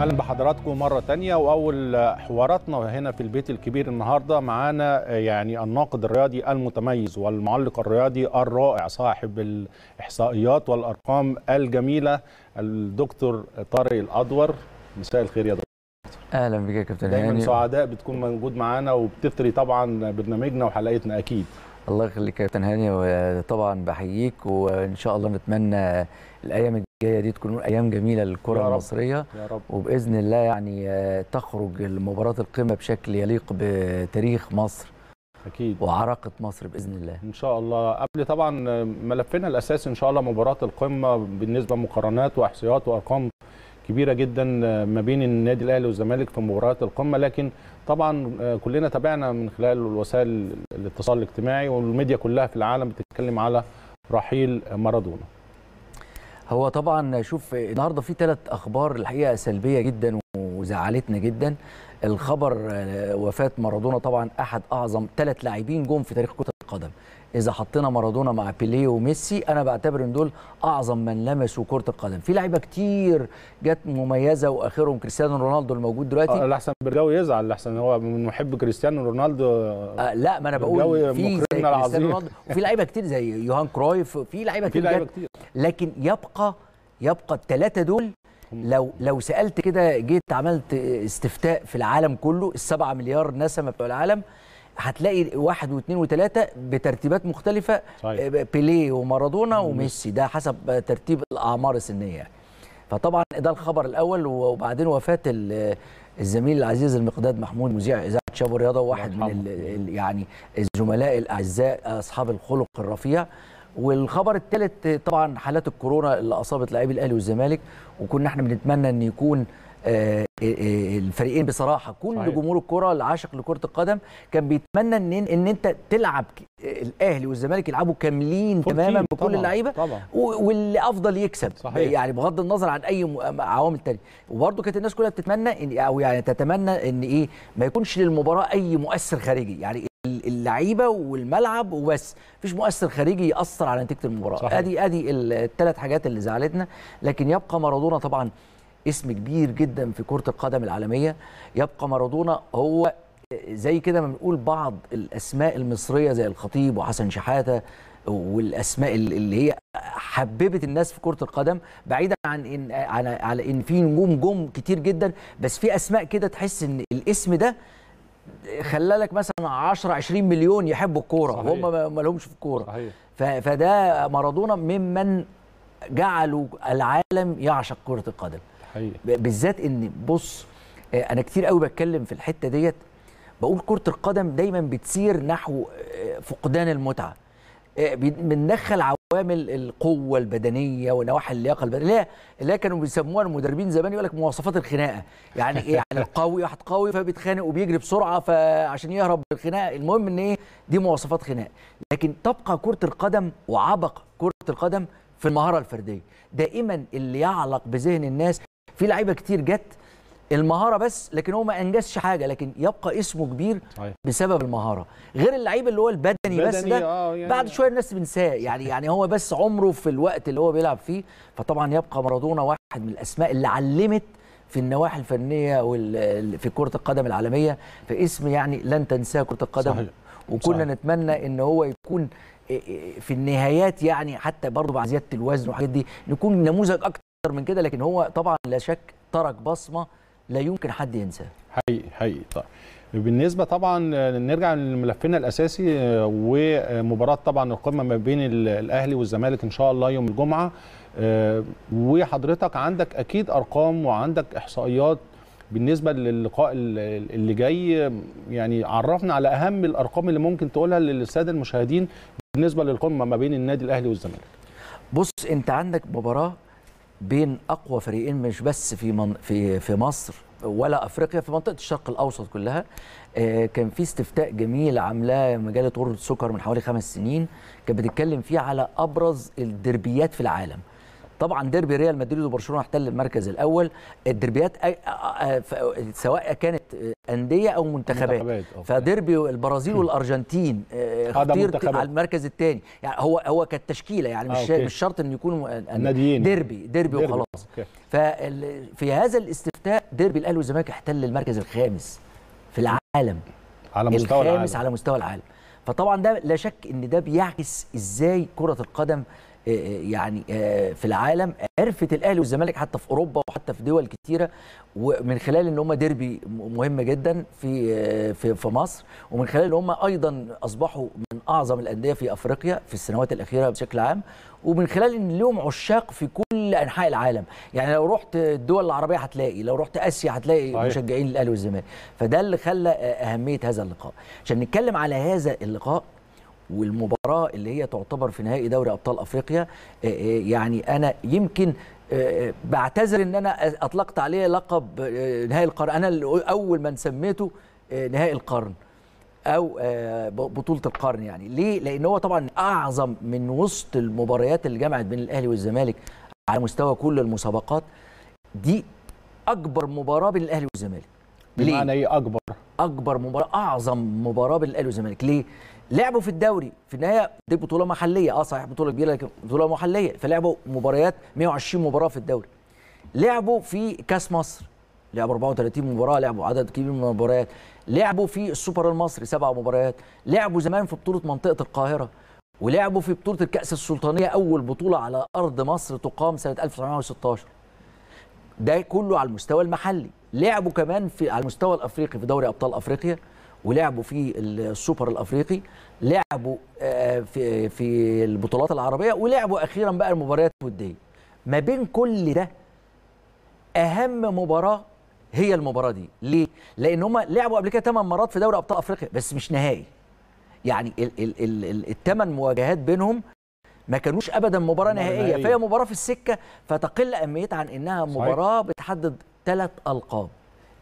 اهلا بحضراتكم مره تانية واول حواراتنا هنا في البيت الكبير النهارده معانا يعني الناقد الرياضي المتميز والمعلق الرياضي الرائع صاحب الاحصائيات والارقام الجميله الدكتور طارق الادور مساء الخير يا دكتور اهلا بك يا كابتن دايما يعني... سعداء بتكون موجود معانا وبتثري طبعا برنامجنا وحلقتنا اكيد الله يخليك يا كابتن هاني وطبعا بحييك وان شاء الله نتمنى الايام الجاية دي تكون أيام جميلة للكرة المصرية يا رب. وبإذن الله يعني آه، تخرج المباراة القمة بشكل يليق بتاريخ مصر أكيد وعراقة مصر بإذن الله إن شاء الله قبل طبعا آه، ملفنا الأساسي إن شاء الله مباراة القمة بالنسبة مقارنات وإحصائيات وأرقام كبيره جدا آه، ما بين النادي الاهلي والزمالك في مباريات القمه لكن طبعا كلنا تابعنا من خلال وسائل الاتصال الاجتماعي والميديا كلها في العالم بتتكلم على رحيل مارادونا هو طبعا شوف النهارده في ثلاث اخبار الحقيقه سلبيه جدا وزعلتنا جدا الخبر آه، وفاه مارادونا طبعا احد اعظم ثلاث لاعبين جم في تاريخ كره القدم اذا حطينا مارادونا مع بيليه وميسي انا بعتبر ان دول اعظم من لمسوا كره القدم في لعيبه كتير جت مميزه واخرهم كريستيانو رونالدو الموجود دلوقتي آه، الاحسن برجاوي يزعل الاحسن هو من محب كريستيانو رونالدو آه لا ما انا بقول في كريستيانو رونالدو وفي لعيبه كتير زي يوهان كرويف في لعيبه كتير, كتير لكن يبقى يبقى الثلاثه دول لو لو سالت كده جيت عملت استفتاء في العالم كله السبعة مليار نسمه بتوع العالم هتلاقي واحد واثنين وثلاثه بترتيبات مختلفه صحيح. طيب. آه، بيليه ومارادونا وميسي ده حسب ترتيب الاعمار السنيه فطبعا ده الخبر الاول وبعدين وفاه الزميل العزيز المقداد محمود مذيع اذاعه شباب الرياضه واحد من يعني الزملاء الاعزاء اصحاب الخلق الرفيع والخبر الثالث طبعا حالات الكورونا اللي اصابت لاعبي الاهلي والزمالك وكنا احنا بنتمنى ان يكون آه، إيه، إيه، الفريقين بصراحه كل صحيح. جمهور الكره العاشق لكره القدم كان بيتمنى ان ان انت تلعب الاهلي والزمالك يلعبوا كاملين تماما بكل اللعيبه واللي افضل يكسب صحيح. يعني بغض النظر عن اي عوامل ثانيه وبرده كانت الناس كلها بتتمنى إن او يعني تتمنى ان ايه ما يكونش للمباراه اي مؤثر خارجي يعني اللعيبه والملعب وبس مفيش مؤثر خارجي ياثر على نتيجه المباراه صحيح. ادي ادي الثلاث حاجات اللي زعلتنا لكن يبقى مارادونا طبعا اسم كبير جدا في كره القدم العالميه يبقى مارادونا هو زي كده ما بنقول بعض الاسماء المصريه زي الخطيب وحسن شحاته والاسماء اللي هي حببت الناس في كره القدم بعيدا عن ان على على ان في نجوم جم كتير جدا بس في اسماء كده تحس ان الاسم ده خلى لك مثلا 10 20 مليون يحبوا الكوره وهم ما لهمش في الكوره فده مارادونا ممن جعلوا العالم يعشق كره القدم حقيقي. بالذات ان بص آه، انا كتير قوي بتكلم في الحته ديت بقول كره القدم دايما بتسير نحو آه، فقدان المتعه آه، بندخل عوامل القوه البدنيه ونواحي اللياقه البدنيه اللي كانوا بيسموها المدربين زمان يقول لك مواصفات الخناقه يعني ايه يعني القوي واحد قوي فبيتخانق وبيجري بسرعه فعشان يهرب من الخناقه المهم ان ايه دي مواصفات خناقه لكن تبقى كره القدم وعبق كره القدم في المهاره الفرديه دائما اللي يعلق بذهن الناس في لعيبه كتير جت المهاره بس لكن هو ما انجزش حاجه لكن يبقى اسمه كبير بسبب المهاره غير اللعيب اللي هو البدني بس ده آه يعني بعد شويه الناس بنساه يعني يعني هو بس عمره في الوقت اللي هو بيلعب فيه فطبعا يبقى مارادونا واحد من الاسماء اللي علمت في النواحي الفنيه في كره القدم العالميه فاسم يعني لن تنساه كره القدم صحيح. وكنا صحيح. نتمنى ان هو يكون في النهايات يعني حتى برضه مع زياده الوزن والحاجات دي نكون نموذج اكتر اكتر من كده لكن هو طبعا لا شك ترك بصمه لا يمكن حد ينساها حقيقي حقيقي طيب بالنسبه طبعا نرجع لملفنا الاساسي ومباراه طبعا القمه ما بين الاهلي والزمالك ان شاء الله يوم الجمعه آه، وحضرتك عندك اكيد ارقام وعندك احصائيات بالنسبه للقاء اللي جاي يعني عرفنا على اهم الارقام اللي ممكن تقولها للساده المشاهدين بالنسبه للقمه ما بين النادي الاهلي والزمالك بص انت عندك مباراه بين اقوى فريقين مش بس في من في في مصر ولا افريقيا في منطقه الشرق الاوسط كلها آه، كان في استفتاء جميل عاملاه مجله غرة السكر من حوالي خمس سنين كانت بتتكلم فيه على ابرز الدربيات في العالم طبعا ديربي ريال مدريد وبرشلونه احتل المركز الاول الديربيات سواء كانت انديه او منتخبات, منتخبات. فديربي البرازيل والارجنتين آه، آه، خطير على المركز الثاني يعني هو هو كالتشكيله يعني مش أوكي. مش شرط ان يكونوا آه، ناديين ديربي ديربي وخلاص ففي هذا الاستفتاء ديربي الاهلي والزمالك احتل المركز الخامس في العالم على مستوى الخامس العالم. على مستوى العالم فطبعا ده لا شك ان ده بيعكس ازاي كره القدم آه، آه، يعني آه، في العالم عرفت الاهلي والزمالك حتى في اوروبا وحتى في دول كتيره ومن خلال ان هم ديربي مهم جدا في في في مصر ومن خلال ان هم ايضا اصبحوا من اعظم الانديه في افريقيا في السنوات الاخيره بشكل عام ومن خلال ان لهم عشاق في كل انحاء العالم يعني لو رحت الدول العربيه هتلاقي لو رحت اسيا هتلاقي صحيح. مشجعين الاهلي والزمالك فده اللي خلى اهميه هذا اللقاء عشان نتكلم على هذا اللقاء والمباراه اللي هي تعتبر في نهائي دوري ابطال افريقيا آه، آه، يعني انا يمكن آه، بعتذر ان انا اطلقت عليه لقب نهائي القرن انا اول من سميته نهائي القرن او بطوله القرن يعني ليه لان هو طبعا اعظم من وسط المباريات اللي جمعت بين الاهلي والزمالك على مستوى كل المسابقات دي اكبر مباراه بين الاهلي والزمالك ليه؟ بمعنى ايه اكبر؟ اكبر مباراه اعظم مباراه بين الاهلي والزمالك ليه؟ لعبوا في الدوري في النهايه دي بطوله محليه اه صحيح بطوله كبيره لكن بطوله محليه فلعبوا مباريات 120 مباراه في الدوري لعبوا في كاس مصر لعبوا 34 مباراه لعبوا عدد كبير من المباريات لعبوا في السوبر المصري سبع مباريات لعبوا زمان في بطوله منطقه القاهره ولعبوا في بطوله الكاس السلطانيه اول بطوله على ارض مصر تقام سنه 1916 ده كله على المستوى المحلي لعبوا كمان في على المستوى الافريقي في دوري ابطال افريقيا ولعبوا في السوبر الافريقي لعبوا آه، في في البطولات العربيه ولعبوا اخيرا بقى المباريات الوديه ما بين كل ده اهم مباراه هي المباراه دي ليه لان هم لعبوا قبل كده 8 مرات في دوري ابطال افريقيا بس مش نهائي يعني الثمان مواجهات بينهم ما كانوش ابدا مباراه نهائيه فهي مباراه في السكه فتقل اهميتها عن انها مباراه بتحدد ثلاث القاب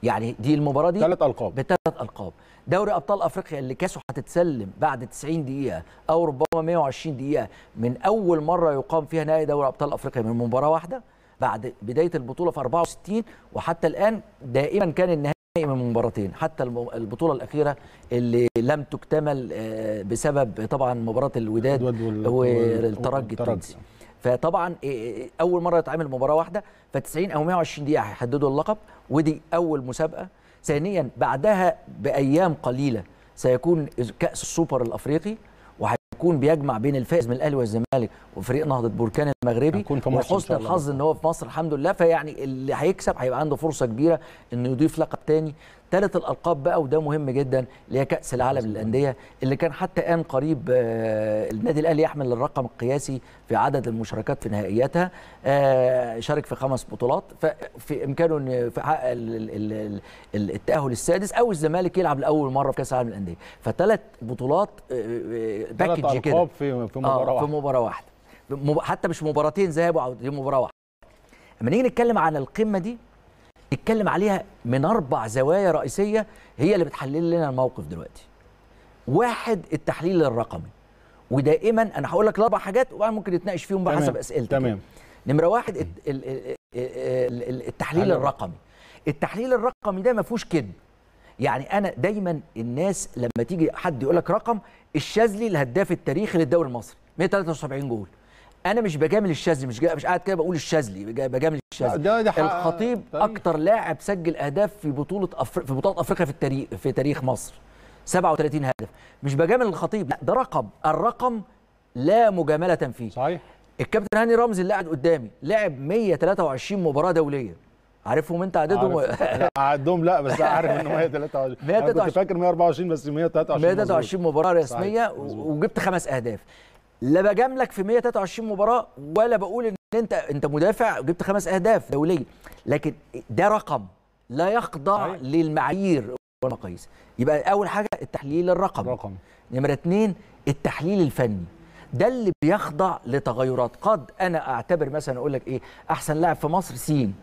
يعني دي المباراه دي ثلاث القاب بثلاث القاب دوري ابطال افريقيا اللي كاسه هتتسلم بعد 90 دقيقه او ربما 120 دقيقه من اول مره يقام فيها نهائي دوري ابطال افريقيا من مباراه واحده بعد بدايه البطوله في 64 وحتى الان دائما كان النهائي من مباراتين حتى البطوله الاخيره اللي لم تكتمل آه، بسبب طبعا مباراه الوداد والترجي التونسي فطبعا آه، آه، اول مره يتعمل مباراه واحده ف90 او 120 دقيقه هيحددوا اللقب ودي اول مسابقه ثانيا بعدها بايام قليله سيكون كاس السوبر الافريقي وهيكون بيجمع بين الفائز من الاهلي والزمالك وفريق نهضه بركان المغربي وحسن الحظ ان هو في مصر الحمد لله فيعني اللي هيكسب هيبقى عنده فرصه كبيره انه يضيف لقب تاني ثلاث الالقاب بقى وده مهم جدا اللي هي كاس العالم للانديه اللي كان حتى الان قريب آه، النادي الاهلي يحمل الرقم القياسي في عدد المشاركات في نهائياتها آه، شارك في خمس بطولات ففي امكانه ان يحقق التاهل السادس او الزمالك يلعب لاول مره في كاس العالم للانديه فثلاث بطولات آه، باكج كده في في مباراه واحده في مباراه واحده حتى مش مباراتين ذهاب وعوده مباراه واحده لما نيجي نتكلم عن القمه دي اتكلم عليها من اربع زوايا رئيسيه هي اللي بتحلل لنا الموقف دلوقتي واحد التحليل الرقمي ودائما انا هقول لك الاربع حاجات وبعد ممكن نتناقش فيهم بحسب اسئلتك يعني. تمام نمره واحد التحليل الرقمي التحليل الرقمي ده ما فيهوش كذب يعني انا دايما الناس لما تيجي حد يقول لك رقم الشاذلي الهداف التاريخي للدوري المصري 173 جول انا مش بجامل الشاذلي مش مش قاعد كده بقول الشاذلي بجامل الشاذلي ده ده الخطيب طيب. اكتر لاعب سجل اهداف في بطوله أفر... في بطوله افريقيا في التاريخ في تاريخ مصر 37 هدف مش بجامل الخطيب لا ده رقم الرقم لا مجامله فيه صحيح الكابتن هاني رمزي اللي قاعد قدامي لعب 123 مباراه دوليه عارفهم انت عددهم عددهم لا بس عارف انه 123 123 كنت فاكر 124 بس 123 123 مباراه رسميه صحيح. وجبت خمس اهداف لا بجاملك في 123 مباراه ولا بقول ان انت انت مدافع جبت خمس اهداف دوليه لكن ده رقم لا يخضع للمعايير والمقاييس يبقى اول حاجه التحليل الرقم رقم نمره اتنين التحليل الفني ده اللي بيخضع لتغيرات قد انا اعتبر مثلا اقول لك ايه احسن لاعب في مصر سين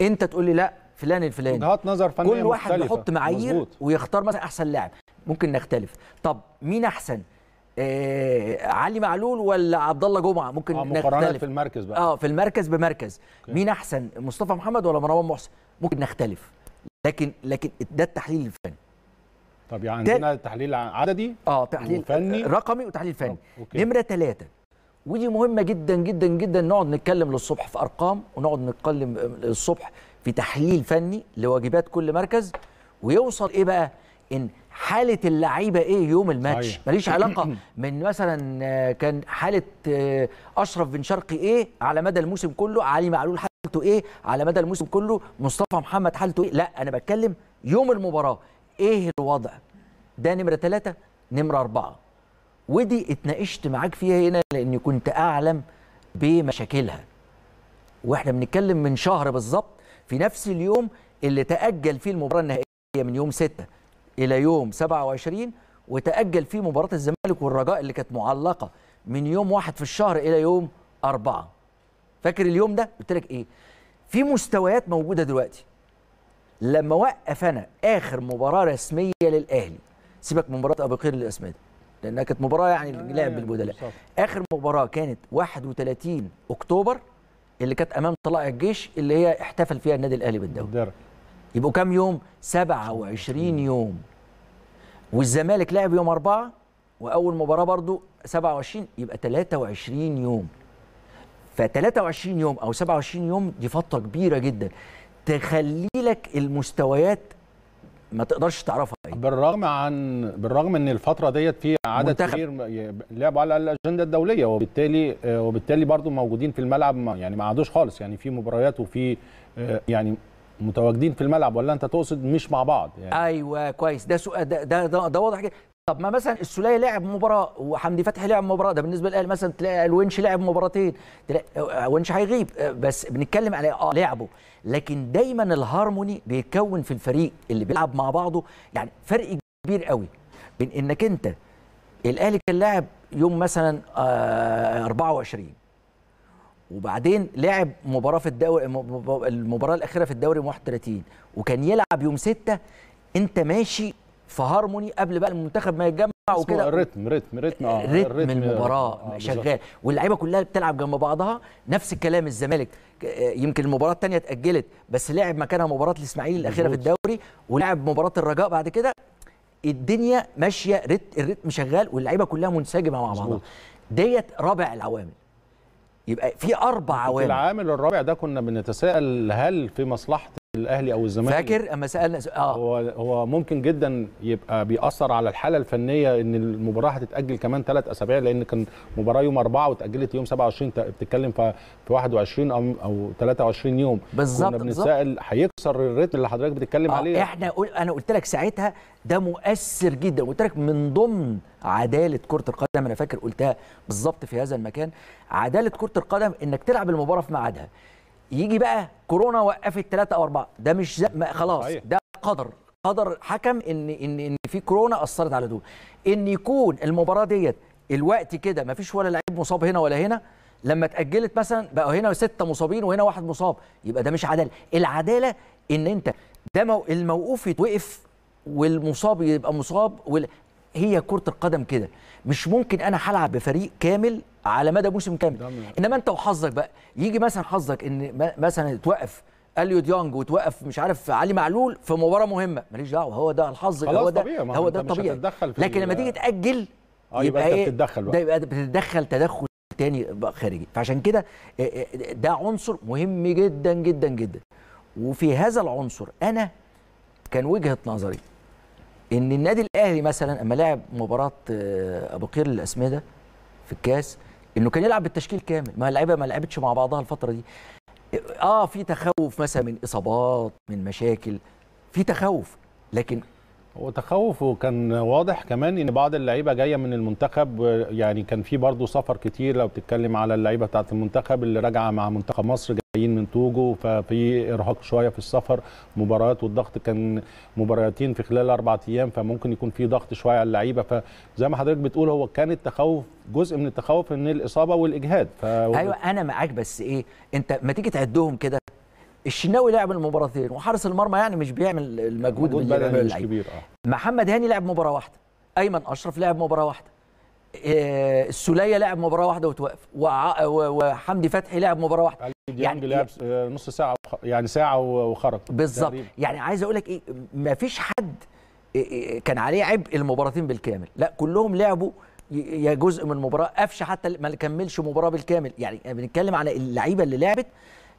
انت تقول لي لا فلان الفلاني وجهات نظر فنيه كل واحد مختلفة. بيحط معايير مزبوط. ويختار مثلا احسن لاعب ممكن نختلف طب مين احسن آه علي معلول ولا عبد الله جمعه ممكن آه مقارنه في المركز بقى اه في المركز بمركز كي. مين احسن مصطفى محمد ولا مروان محسن ممكن نختلف لكن لكن ده التحليل الفني طب يعني عندنا ده... تحليل عددي اه تحليل فني آه، آه، رقمي وتحليل فني نمره ثلاثة ودي مهمه جدا جدا جدا نقعد نتكلم للصبح في ارقام ونقعد نتكلم آه، الصبح في تحليل فني لواجبات كل مركز ويوصل ايه بقى ان حاله اللعيبه ايه يوم الماتش صحيح. ماليش علاقه من مثلا آه، كان حاله آه، اشرف بن شرقي ايه على مدى الموسم كله علي معلول حالته ايه على مدى الموسم كله مصطفى محمد حالته ايه لا انا بتكلم يوم المباراه ايه الوضع ده نمره ثلاثة نمره أربعة ودي اتناقشت معاك فيها هنا لاني كنت اعلم بمشاكلها واحنا بنتكلم من شهر بالظبط في نفس اليوم اللي تاجل فيه المباراه النهائيه من يوم 6 إلى يوم 27 وتأجل فيه مباراة الزمالك والرجاء اللي كانت معلقة من يوم واحد في الشهر إلى يوم أربعة فاكر اليوم ده قلت لك إيه في مستويات موجودة دلوقتي لما وقف أنا آخر مباراة رسمية للأهلي سيبك من مباراة أبو قير الأسماء لأنها كانت مباراة يعني آه، لعب بالبدلاء آخر مباراة كانت 31 أكتوبر اللي كانت امام طلائع الجيش اللي هي احتفل فيها النادي الاهلي بالدوري يبقوا كام يوم 27 يوم والزمالك لعب يوم أربعة وأول مباراة برضو 27 يبقى 23 يوم ف 23 يوم أو 27 يوم دي فترة كبيرة جدا تخلي لك المستويات ما تقدرش تعرفها بالرغم عن بالرغم ان الفتره ديت في عدد كبير لعبوا على الاجنده الدوليه وبالتالي آه، وبالتالي برضو موجودين في الملعب يعني ما عادوش خالص يعني في مباريات وفي آه، يعني متواجدين في الملعب ولا انت تقصد مش مع بعض يعني. ايوه كويس ده سؤال ده ده, ده, ده واضح كده طب ما مثلا السوليه لعب مباراه وحمدي فتحي لعب مباراه ده بالنسبه للاهلي مثلا تلاقي الونش لعب مباراتين تلاقي آه، ونش هيغيب آه، بس بنتكلم على اه لعبه لكن دايما الهارموني بيتكون في الفريق اللي بيلعب مع بعضه يعني فرق كبير قوي بين انك انت الاهلي كان لاعب يوم مثلا آه 24 وبعدين لعب مباراه في الدوري المباراه الاخيره في الدوري 31 وكان يلعب يوم 6 انت ماشي في هارموني قبل بقى المنتخب ما يتجمع وكده الريتم رتم رتم اه رتم المباراه آه شغال واللعيبه كلها بتلعب جنب بعضها نفس الكلام الزمالك آه، يمكن المباراه الثانيه اتاجلت بس لعب مكانها مباراه الاسماعيلي الاخيره في الدوري ولعب مباراه الرجاء بعد كده الدنيا ماشيه الريتم شغال واللعيبه كلها منسجمه مع بعضها ديت رابع العوامل يبقى في اربع عوامل العامل الرابع ده كنا بنتساءل هل في مصلحه الاهلي او الزمالك فاكر اما سالنا اه هو هو ممكن جدا يبقى بيأثر على الحاله الفنيه ان المباراه هتتاجل كمان ثلاث اسابيع لان كان مباراه يوم اربعه واتاجلت يوم 27 بتتكلم في 21 او او 23 يوم بالظبط كنا بنتسال هيكسر الريتم اللي حضرتك بتتكلم آه عليه احنا قل... انا قلت لك ساعتها ده مؤثر جدا قلت لك من ضمن عداله كره القدم انا فاكر قلتها بالظبط في هذا المكان عداله كره القدم انك تلعب المباراه في ميعادها يجي بقى كورونا وقفت ثلاثة أو أربعة ده مش ما خلاص ده قدر قدر حكم ان ان ان في كورونا اثرت على دول ان يكون المباراه ديت الوقت كده مفيش ولا لعيب مصاب هنا ولا هنا لما اتاجلت مثلا بقى هنا ستة مصابين وهنا واحد مصاب يبقى ده مش عداله العداله ان انت ده الموقوف يتوقف والمصاب يبقى مصاب وال... هي كره القدم كده مش ممكن انا هلعب بفريق كامل على مدى موسم كامل انما انت وحظك بقى يجي مثلا حظك ان مثلا توقف اليو ديانج وتوقف مش عارف علي معلول في مباراه مهمه ماليش دعوه هو ده الحظ هو ده هو ده الطبيعي لكن لما تيجي تاجل آه يبقى, يبقى انت إيه؟ بتتدخل بقى ده يبقى بتتدخل تدخل تاني خارجي فعشان كده آه، آه، ده عنصر مهم جدا جدا جدا وفي هذا العنصر انا كان وجهه نظري ان النادي الاهلي مثلا اما لعب مباراه آه، ابو قير للاسمده إيه في الكاس انه كان يلعب بالتشكيل كامل ما اللعيبه ما لعبتش مع بعضها الفتره دي اه في تخوف مثلا من اصابات من مشاكل في تخوف لكن هو تخوف وكان واضح كمان ان بعض اللعيبه جايه من المنتخب يعني كان في برضه سفر كتير لو بتتكلم على اللعيبه بتاعه المنتخب اللي راجعه مع منتخب مصر من توجو ففي ارهاق شويه في السفر مباريات والضغط كان مباراتين في خلال اربع ايام فممكن يكون في ضغط شويه على اللعيبه فزي ما حضرتك بتقول هو كان التخوف جزء من التخوف من الاصابه والاجهاد ف... ايوه انا معاك بس ايه انت ما تيجي تعدهم كده الشناوي لعب المباراتين وحارس المرمى يعني مش بيعمل المجهود اللي بيعمله آه. محمد هاني لعب مباراه واحده ايمن اشرف لعب مباراه واحده آه، السوليه لعب مباراه واحده وتوقف وحمدي فتحي لعب مباراه واحده يعني لعب آه، نص ساعه يعني ساعه وخرج بالظبط يعني عايز اقول لك ايه ما فيش حد إيه، إيه، إيه، كان عليه عبء المباراتين بالكامل لا كلهم لعبوا يا جزء من مباراه قفش حتى ما كملش مباراه بالكامل يعني بنتكلم على اللعيبه اللي لعبت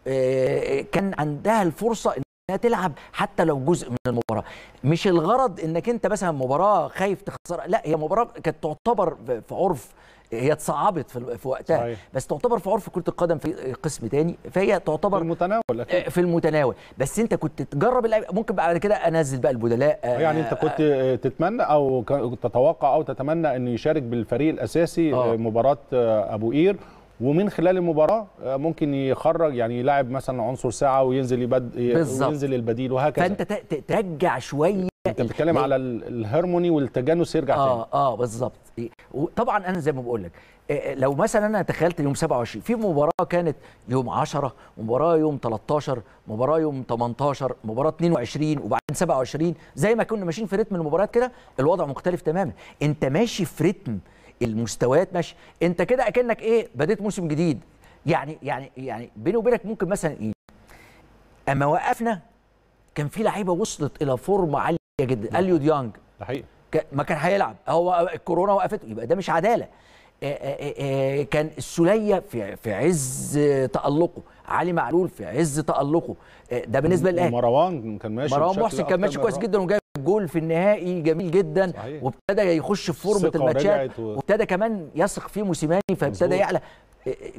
آه، كان عندها الفرصه انها تلعب حتى لو جزء من المباراه مش الغرض انك انت مثلا مباراه خايف تخسر لا هي مباراه كانت تعتبر في عرف هي اتصعبت في, وقتها صحيح. بس تعتبر في عرف كره القدم في قسم تاني فهي تعتبر في المتناول أكيد. آه، في المتناول بس انت كنت تجرب اللعب ممكن بعد كده انزل بقى البدلاء آه، يعني انت كنت آه، تتمنى او تتوقع او تتمنى انه يشارك بالفريق الاساسي أوه. مباراه ابو قير ومن خلال المباراه آه، ممكن يخرج يعني يلاعب مثلا عنصر ساعه وينزل يبد... وينزل البديل وهكذا فانت ترجع شويه انت بتتكلم على الهرموني والتجانس يرجع اه تاني اه, آه، بالظبط إيه، طبعا انا زي ما بقول لك آه، لو مثلا انا تخيلت يوم 27 في مباراه كانت يوم 10 مباراه يوم 13 مباراه يوم 18 مباراه 22 وبعدين 27 زي ما كنا ماشيين في رتم المباريات كده الوضع مختلف تماما انت ماشي في رتم المستويات ماشيه انت كده اكنك ايه بديت موسم جديد يعني يعني يعني بيني وبينك ممكن مثلا ايه اما وقفنا كان في لعيبه وصلت الى فورمه عاليه جدا نعم. اليو ديانج ده حقيقي ما كان هيلعب هو الكورونا وقفته يبقى ده مش عداله كان السوليه في في عز تالقه علي معلول في عز تالقه ده بالنسبه للاهلي مروان كان ماشي مروان محسن كان ماشي كويس جدا وجاي جول في النهائي جميل جدا صحيح. وابتدى يخش في فورمه الماتشات وابتدى كمان يثق فيه موسيماني فابتدى يعلى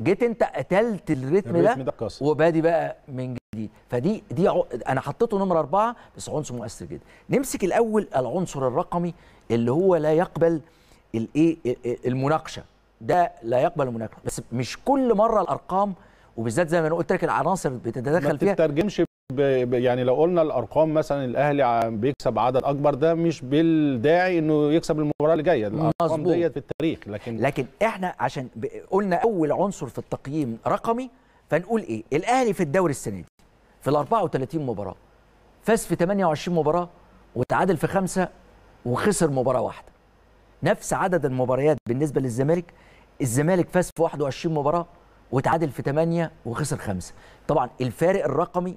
جيت انت قتلت الريتم, الريتم ده, وبادي بقى من جديد فدي دي انا حطيته نمره أربعة بس عنصر مؤثر جدا نمسك الاول العنصر الرقمي اللي هو لا يقبل الايه إيه، المناقشه ده لا يقبل المناقشه بس مش كل مره الارقام وبالذات زي ما انا قلت لك العناصر بتتدخل فيها ما تترجمش يعني لو قلنا الارقام مثلا الاهلي بيكسب عدد اكبر ده مش بالداعي انه يكسب المباراه اللي جايه الارقام ديت في التاريخ لكن لكن احنا عشان قلنا اول عنصر في التقييم رقمي فنقول ايه الاهلي في الدوري السنه دي في ال 34 مباراه فاز في 28 مباراه وتعادل في خمسه وخسر مباراه واحده نفس عدد المباريات بالنسبه للزمالك الزمالك فاز في 21 مباراه وتعادل في 8 وخسر خمسه طبعا الفارق الرقمي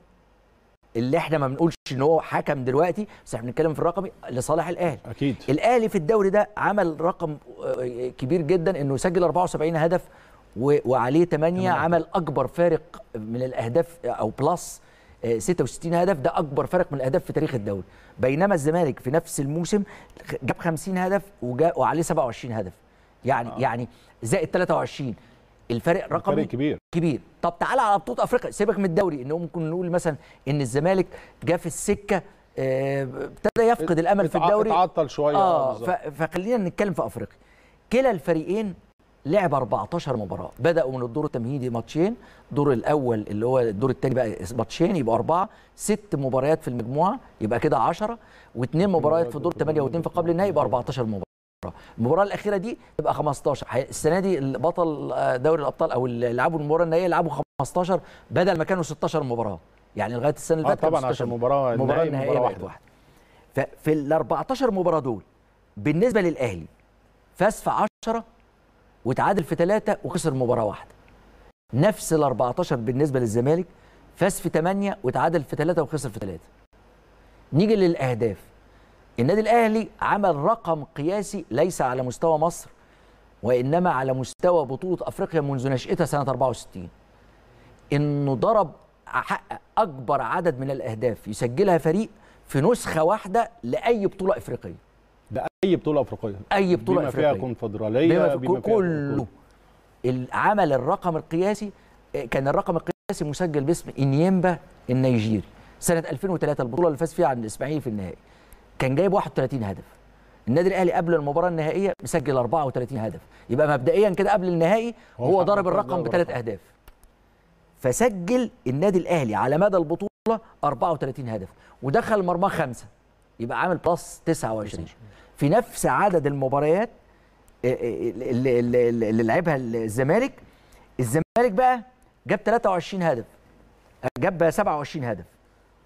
اللي احنا ما بنقولش ان هو حكم دلوقتي بس احنا بنتكلم في الرقمي لصالح الاهلي اكيد الاهلي في الدوري ده عمل رقم آه، كبير جدا انه سجل 74 هدف وعليه 8 عمل اكبر فارق من الاهداف او بلس آه، 66 هدف ده اكبر فارق من الاهداف في تاريخ الدوري بينما الزمالك في نفس الموسم جاب 50 هدف وعليه 27 هدف يعني آه. يعني زائد 23 الفرق رقمي فرق كبير كبير طب تعالى على بطوله افريقيا سيبك من الدوري ان ممكن نقول مثلا ان الزمالك جه في السكه آه، ابتدى يفقد الامل في الدوري اتعطل شويه اه, آه، فخلينا نتكلم في افريقيا كلا الفريقين لعب 14 مباراه بداوا من الدور التمهيدي ماتشين الدور الاول اللي هو الدور الثاني بقى ماتشين يبقى اربعه ست مباريات في المجموعه يبقى كده 10 واثنين مباريات في الدور 8 واثنين في قبل النهائي يبقى 14 مباراه المباراه الاخيره دي تبقى 15 السنه دي البطل آه، دوري الابطال او اللي لعبوا المباراه النهائيه لعبوا 15 بدل ما كانوا 16 مباراه يعني لغايه السنه اللي آه، فاتت آه طبعا عشان المباراة مباراه نهائيه واحدة واحده واحد. ففي ال 14 مباراه دول بالنسبه للاهلي فاز في 10 وتعادل في 3 وخسر مباراه واحده نفس ال 14 بالنسبه للزمالك فاز في 8 وتعادل في 3 وخسر في 3 نيجي للاهداف النادي الاهلي عمل رقم قياسي ليس على مستوى مصر وانما على مستوى بطوله افريقيا منذ نشاتها سنه 64 انه ضرب حقق اكبر عدد من الاهداف يسجلها فريق في نسخه واحده لاي بطوله افريقيه ده اي بطوله افريقيه اي بطوله بما افريقيه فيها كونفدراليه بما, بما فيها كله عمل الرقم القياسي كان الرقم القياسي مسجل باسم انيمبا النيجيري سنه 2003 البطوله اللي فاز فيها عن الاسماعيلي في النهائي كان جايب 31 هدف النادي الاهلي قبل المباراه النهائيه مسجل 34 هدف يبقى مبدئيا كده قبل النهائي هو ضرب الرقم بثلاث اهداف فسجل النادي الاهلي على مدى البطوله 34 هدف ودخل مرمى خمسه يبقى عامل بلس 29 في نفس عدد المباريات آه، آه، اللي, اللي لعبها الزمالك الزمالك بقى جاب 23 هدف آه، جاب 27 هدف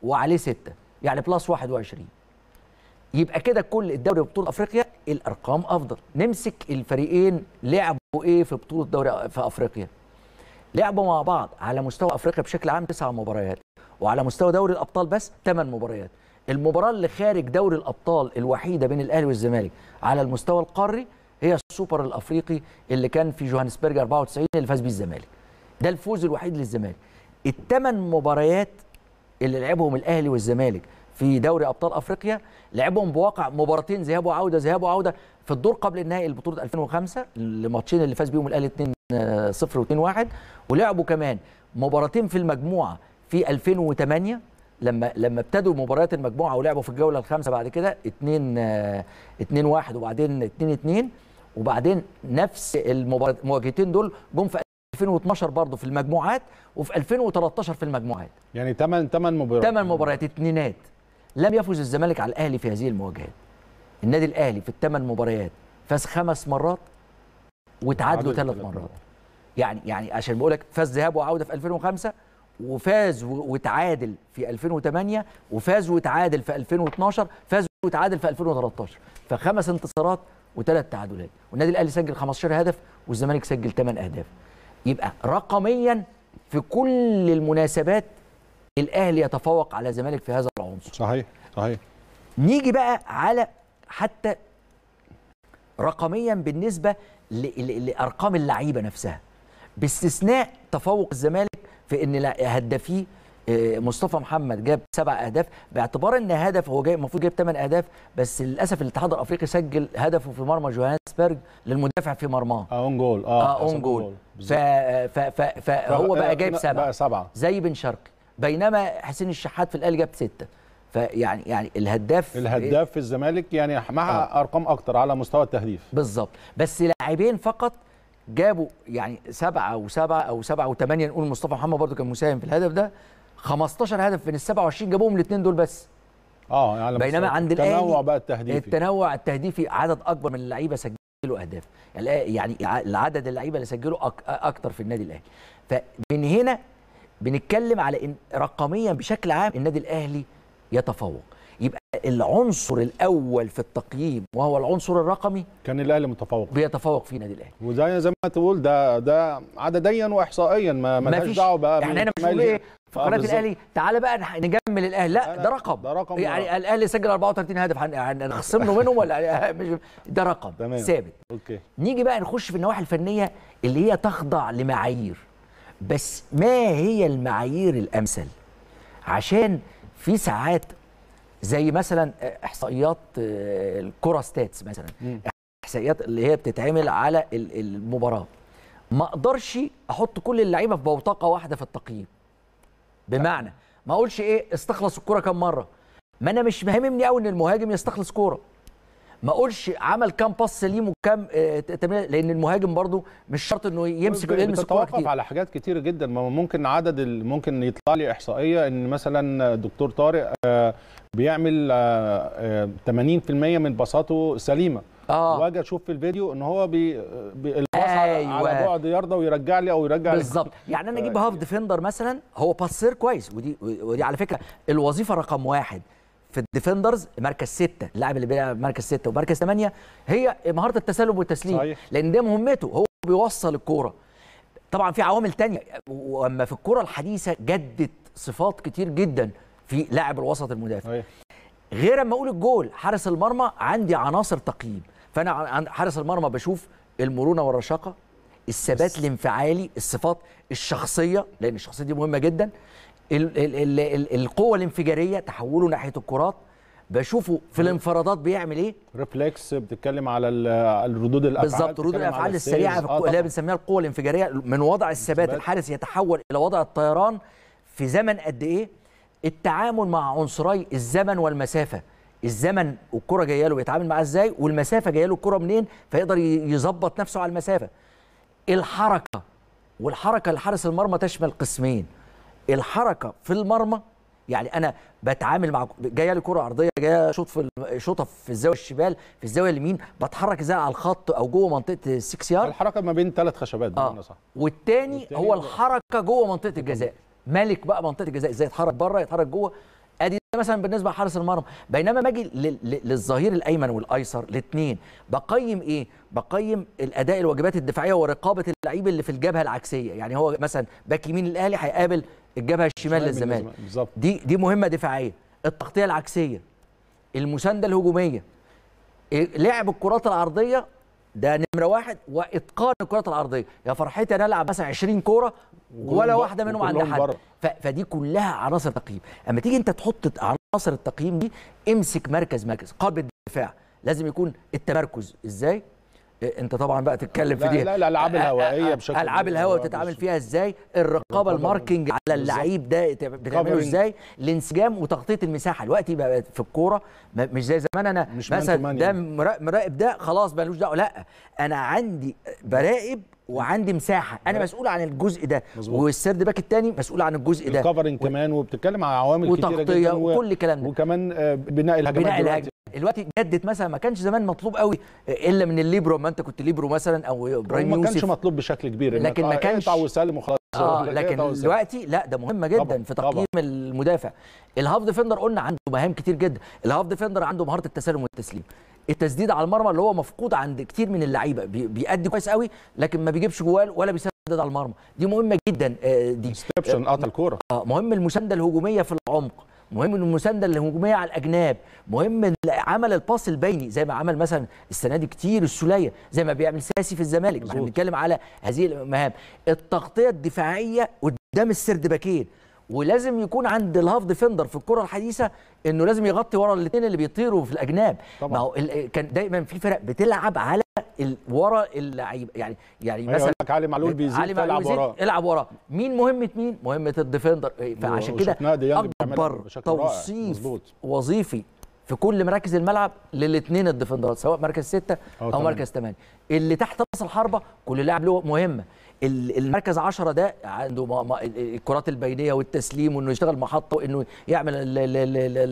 وعليه 6 يعني بلس 21 يبقى كده كل الدوري بطوله افريقيا الارقام افضل نمسك الفريقين لعبوا ايه في بطوله دوري في افريقيا لعبوا مع بعض على مستوى افريقيا بشكل عام تسع مباريات وعلى مستوى دوري الابطال بس 8 مباريات المباراه اللي خارج دوري الابطال الوحيده بين الاهلي والزمالك على المستوى القاري هي السوبر الافريقي اللي كان في جوهانسبرج 94 اللي فاز بيه الزمالك ده الفوز الوحيد للزمالك الثمان مباريات اللي لعبهم الاهلي والزمالك في دوري ابطال افريقيا لعبهم بواقع مباراتين ذهاب وعوده ذهاب وعوده في الدور قبل النهائي لبطوله 2005 الماتشين اللي فاز بيهم الاهلي 2 0 و2 1 ولعبوا كمان مباراتين في المجموعه في 2008 لما لما ابتدوا مباريات المجموعه ولعبوا في الجوله الخامسه بعد كده 2 2 1 وبعدين 2 2 وبعدين نفس المواجهتين دول جم في 2012 برضه في المجموعات وفي 2013 في المجموعات يعني 8 8 مباريات 8 مباريات اثنينات لم يفز الزمالك على الاهلي في هذه المواجهات النادي الاهلي في الثمان مباريات فاز خمس مرات وتعادلوا ثلاث مرات يعني يعني عشان بقول لك فاز ذهاب وعوده في 2005 وفاز وتعادل في 2008 وفاز وتعادل في 2012 فاز وتعادل في 2013 فخمس انتصارات وثلاث تعادلات والنادي الاهلي سجل 15 هدف والزمالك سجل 8 اهداف يبقى رقميا في كل المناسبات الاهلي يتفوق على الزمالك في هذا العنصر صحيح صحيح نيجي بقى على حتى رقميا بالنسبه لارقام اللعيبه نفسها باستثناء تفوق الزمالك في ان هدافيه آه، مصطفى محمد جاب سبع اهداف باعتبار ان هدف هو جاي المفروض جايب ثمان اهداف بس للاسف الاتحاد الافريقي سجل هدفه في مرمى جوهانسبرج للمدافع في مرماه اه اون جول اه, اون جول فهو بقى جايب سبعه بقى سبعه زي بن شرقي بينما حسين الشحات في الاهلي جاب سته فيعني يعني الهداف الهداف في الزمالك يعني مع آه. ارقام اكتر على مستوى التهديف بالظبط بس لاعبين فقط جابوا يعني سبعه وسبعه او سبعه وثمانيه نقول مصطفى محمد برده كان مساهم في الهدف ده 15 هدف من ال 27 جابوهم الاثنين دول بس اه يعني بينما عند الاهلي التنوع بقى التهديفي التنوع التهديفي عدد اكبر من اللعيبه سجلوا اهداف يعني, يعني العدد اللعيبه اللي سجلوا اكتر في النادي الاهلي فمن هنا بنتكلم على ان رقميا بشكل عام النادي الاهلي يتفوق يبقى العنصر الاول في التقييم وهو العنصر الرقمي كان الاهلي متفوق بيتفوق فيه النادي الاهلي وزي زي ما تقول ده ده عدديا واحصائيا ما مالهاش دعوه بقى يعني احنا هنا مش ايه يعني. في قناه آه، الاهلي تعالى بقى نجمل الاهلي لا ده رقم ده رقم يعني الاهلي سجل 34 هدف هنخصم له منهم ولا مش ده رقم ثابت اوكي نيجي بقى نخش في النواحي الفنيه اللي هي تخضع لمعايير بس ما هي المعايير الامثل عشان في ساعات زي مثلا آه، احصائيات آه، الكره ستاتس مثلا احصائيات اللي هي بتتعمل على المباراه ما اقدرش احط كل اللعيبه في بوتقه واحده في التقييم بمعنى ما اقولش ايه استخلص الكره كم مره ما انا مش مهمني قوي ان المهاجم يستخلص كوره ما اقولش عمل كام باص ليه وكام آه، تمريره لان المهاجم برده مش شرط انه يمسك يلمس الكوره كتير على حاجات كتير جدا ما ممكن عدد ممكن يطلع لي احصائيه ان مثلا الدكتور طارق آه، بيعمل 80% آه، من باصاته سليمه اه واجي اشوف في الفيديو ان هو بي, بي أيوة. على بعد يرضى ويرجع لي او يرجع بالظبط يعني انا اجيب هاف ديفندر مثلا هو باسير كويس ودي ودي على فكره الوظيفه رقم واحد في الديفندرز مركز ستة اللاعب اللي بيلعب مركز ستة ومركز ثمانية هي مهارة التسلل والتسليم صحيح. لأن ده مهمته هو بيوصل الكورة طبعا في عوامل تانية واما في الكورة الحديثة جدت صفات كتير جدا في لاعب الوسط المدافع أيه. غير اما اقول الجول حارس المرمى عندي عناصر تقييم فانا حارس المرمى بشوف المرونه والرشاقه الثبات الانفعالي الصفات الشخصيه لان الشخصيه دي مهمه جدا القوه الانفجاريه تحوله ناحيه الكرات بشوفه في الانفرادات بيعمل ايه ريفلكس بتتكلم على الردود الافعال بالظبط ردود الافعال السريعه آه بنسميها القوه الانفجاريه من وضع الثبات الحارس يتحول الى وضع الطيران في زمن قد ايه التعامل مع عنصري الزمن والمسافه الزمن والكره جايه له بيتعامل معاه ازاي والمسافه جايه له الكره منين فيقدر يظبط نفسه على المسافه الحركه والحركه لحارس المرمى تشمل قسمين الحركه في المرمى يعني انا بتعامل مع جايه لي كره عرضيه جايه شوط في شوطه في الزاويه الشمال في الزاويه اليمين بتحرك ازاي على الخط او جوه منطقه السكس يارد الحركه ما بين ثلاث خشبات آه. صح والتاني, والتاني هو الحركه جوه منطقه الجزاء مالك بقى منطقه الجزاء ازاي يتحرك بره يتحرك جوه ادي مثلا بالنسبه لحارس المرمى بينما ما اجي للظهير الايمن والايسر الاثنين بقيم ايه بقيم الاداء الواجبات الدفاعيه ورقابه اللعيب اللي في الجبهه العكسيه يعني هو مثلا باك يمين الاهلي هيقابل الجبهه الشمال للزمالك دي دي مهمه دفاعيه التغطيه العكسيه المسانده الهجوميه إيه، لعب الكرات العرضيه ده نمره واحد واتقان الكرات العرضيه يا فرحتي انا العب مثلا 20 كوره ولا واحده منهم عند حد فدي كلها عناصر تقييم اما تيجي انت تحط عناصر التقييم دي امسك مركز مركز قلب الدفاع لازم يكون التمركز ازاي إيه، انت طبعا بقى تتكلم في دي لا الالعاب الهوائيه بشكل العاب الهواء بتتعامل فيها ازاي الرقابه الماركنج على اللعيب ده بتعمله ازاي الانسجام وتغطيه المساحه الوقت بقى في الكوره مش زي زمان انا مش مثلا ده يعني. مراقب ده خلاص ملوش دعوه لا انا عندي براقب وعندي مساحه انا آه. مسؤول عن الجزء ده مزبوط. والسرد باك الثاني مسؤول عن الجزء ده الكفرنج و... كمان وبتتكلم على عوامل كتيره جدا وكل الكلام ده وكمان آه، بناء الهجمات بناء الهجمات دلوقتي جدت مثلا ما كانش زمان مطلوب قوي آه، الا من الليبرو ما انت كنت ليبرو مثلا او ابراهيم يوسف ما كانش مطلوب بشكل كبير لكن ما كانش وسلم وخلاص آه لكن دلوقتي لا ده مهمه جدا طبعًا في تقييم طبعًا المدافع الهاف ديفندر قلنا عنده مهام كتير جدا الهاف ديفندر عنده مهاره التسلم والتسليم التسديد على المرمى اللي هو مفقود عند كتير من اللعيبه بيأدي كويس قوي لكن ما بيجيبش جوال ولا بيسدد على المرمى دي مهمه جدا آه، دي استبشن آه، قطع الكوره اه مهم المسانده الهجوميه في العمق مهم المسانده الهجوميه على الاجناب مهم عمل الباص البيني زي ما عمل مثلا السنه دي كتير السوليه زي ما بيعمل ساسي في الزمالك احنا بنتكلم على هذه المهام التغطيه الدفاعيه قدام السرد باكين ولازم يكون عند الهاف ديفندر في الكره الحديثه انه لازم يغطي ورا الاثنين اللي بيطيروا في الاجناب طبعا. ما هو كان دايما في فرق بتلعب على ال... ورا اللعيب يعني يعني أيوة، مثلا علي معلول بيزيد علي معلول بيزيد العب وراه مين مهمه مين مهمه الديفندر إيه، فعشان كده يعني اكبر توصيف وظيفي في كل مراكز الملعب للاثنين الديفندرات سواء مركز ستة او, أو آه، مركز ثمانية اللي تحت راس الحربه كل لاعب له مهمه المركز 10 ده عنده ما ما الكرات البينيه والتسليم وانه يشتغل محطه وانه يعمل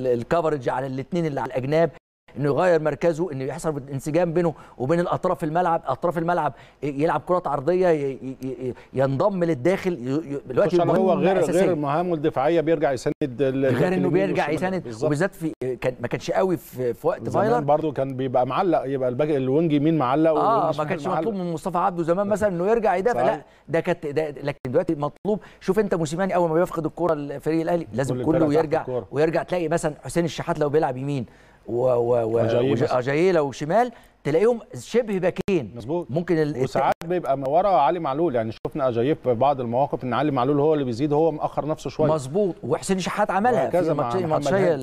الكفرج على الاثنين اللي على الاجناب انه يغير مركزه انه يحصل انسجام بينه وبين الاطراف الملعب اطراف الملعب يلعب كرات عرضيه ينضم للداخل دلوقتي هو غير أساسية. غير مهامه الدفاعيه بيرجع يساند غير انه بيرجع يساند وبالذات في كان ما كانش قوي في, في وقت فايلر برضه كان بيبقى معلق يبقى الباك الوينج يمين معلق اه ما كانش مطلوب من مصطفى عبده زمان مثلا انه يرجع يدافع لا ده كانت لكن دلوقتي مطلوب شوف انت موسيماني اول ما بيفقد الكوره الفريق الاهلي لازم كله يرجع ويرجع تلاقي مثلا حسين الشحات لو بيلعب يمين و و و واجاييلا وشمال تلاقيهم شبه باكين مظبوط ممكن ال... وساعات بيبقى ما ورا علي معلول يعني شفنا اجايب في بعض المواقف ان علي معلول هو اللي بيزيد هو مأخر نفسه شويه مظبوط وحسين شحات عملها كذا ماتشي ماتشي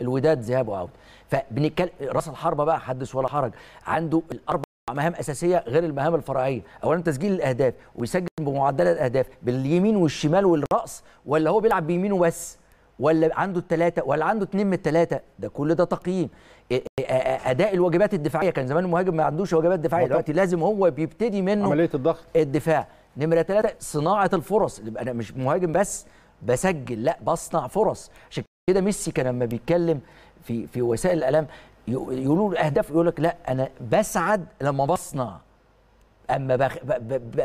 الوداد ذهاب وعوده فبنتكلم راس الحربه بقى حدث ولا حرج عنده الاربع مهام اساسيه غير المهام الفرعيه اولا تسجيل الاهداف ويسجل بمعدل الاهداف باليمين والشمال والراس ولا هو بيلعب بيمينه بس ولا عنده الثلاثه ولا عنده اثنين من الثلاثه ده كل ده تقييم اداء الواجبات الدفاعيه كان زمان المهاجم ما عندوش واجبات دفاعيه دلوقتي لازم هو بيبتدي منه عمليه الضغط الدفاع نمره ثلاثه صناعه الفرص انا مش مهاجم بس بسجل لا بصنع فرص عشان كده ميسي كان لما بيتكلم في في وسائل الاعلام يقولوا الاهداف يقول لك لا انا بسعد لما بصنع اما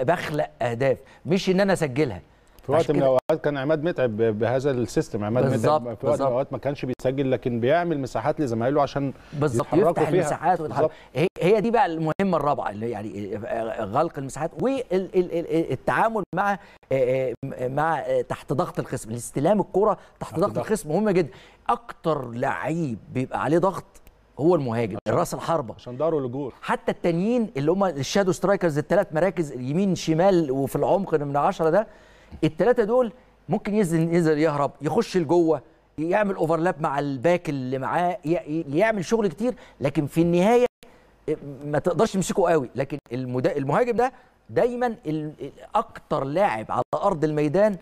بخلق اهداف مش ان انا اسجلها في وقت من الاوقات كان عماد متعب بهذا السيستم عماد متعب في وقت من الاوقات ما كانش بيسجل لكن بيعمل مساحات لزمايله عشان بالظبط يفتح فيها. المساحات ويتحرك هي دي بقى المهمه الرابعه اللي يعني غلق المساحات والتعامل مع آه، آه، مع تحت ضغط الخصم الاستلام الكره تحت ضغط الخصم مهمه جدا اكتر لعيب بيبقى عليه ضغط هو المهاجم راس الحربه عشان داروا الجول حتى التانيين اللي هم الشادو سترايكرز الثلاث مراكز يمين شمال وفي العمق من 10 ده الثلاثه دول ممكن ينزل ينزل يهرب يخش لجوه يعمل اوفرلاب مع الباك اللي معاه يعمل شغل كتير لكن في النهايه آه، ما تقدرش تمسكه قوي لكن المهاجم ده دايما اكتر لاعب على ارض الميدان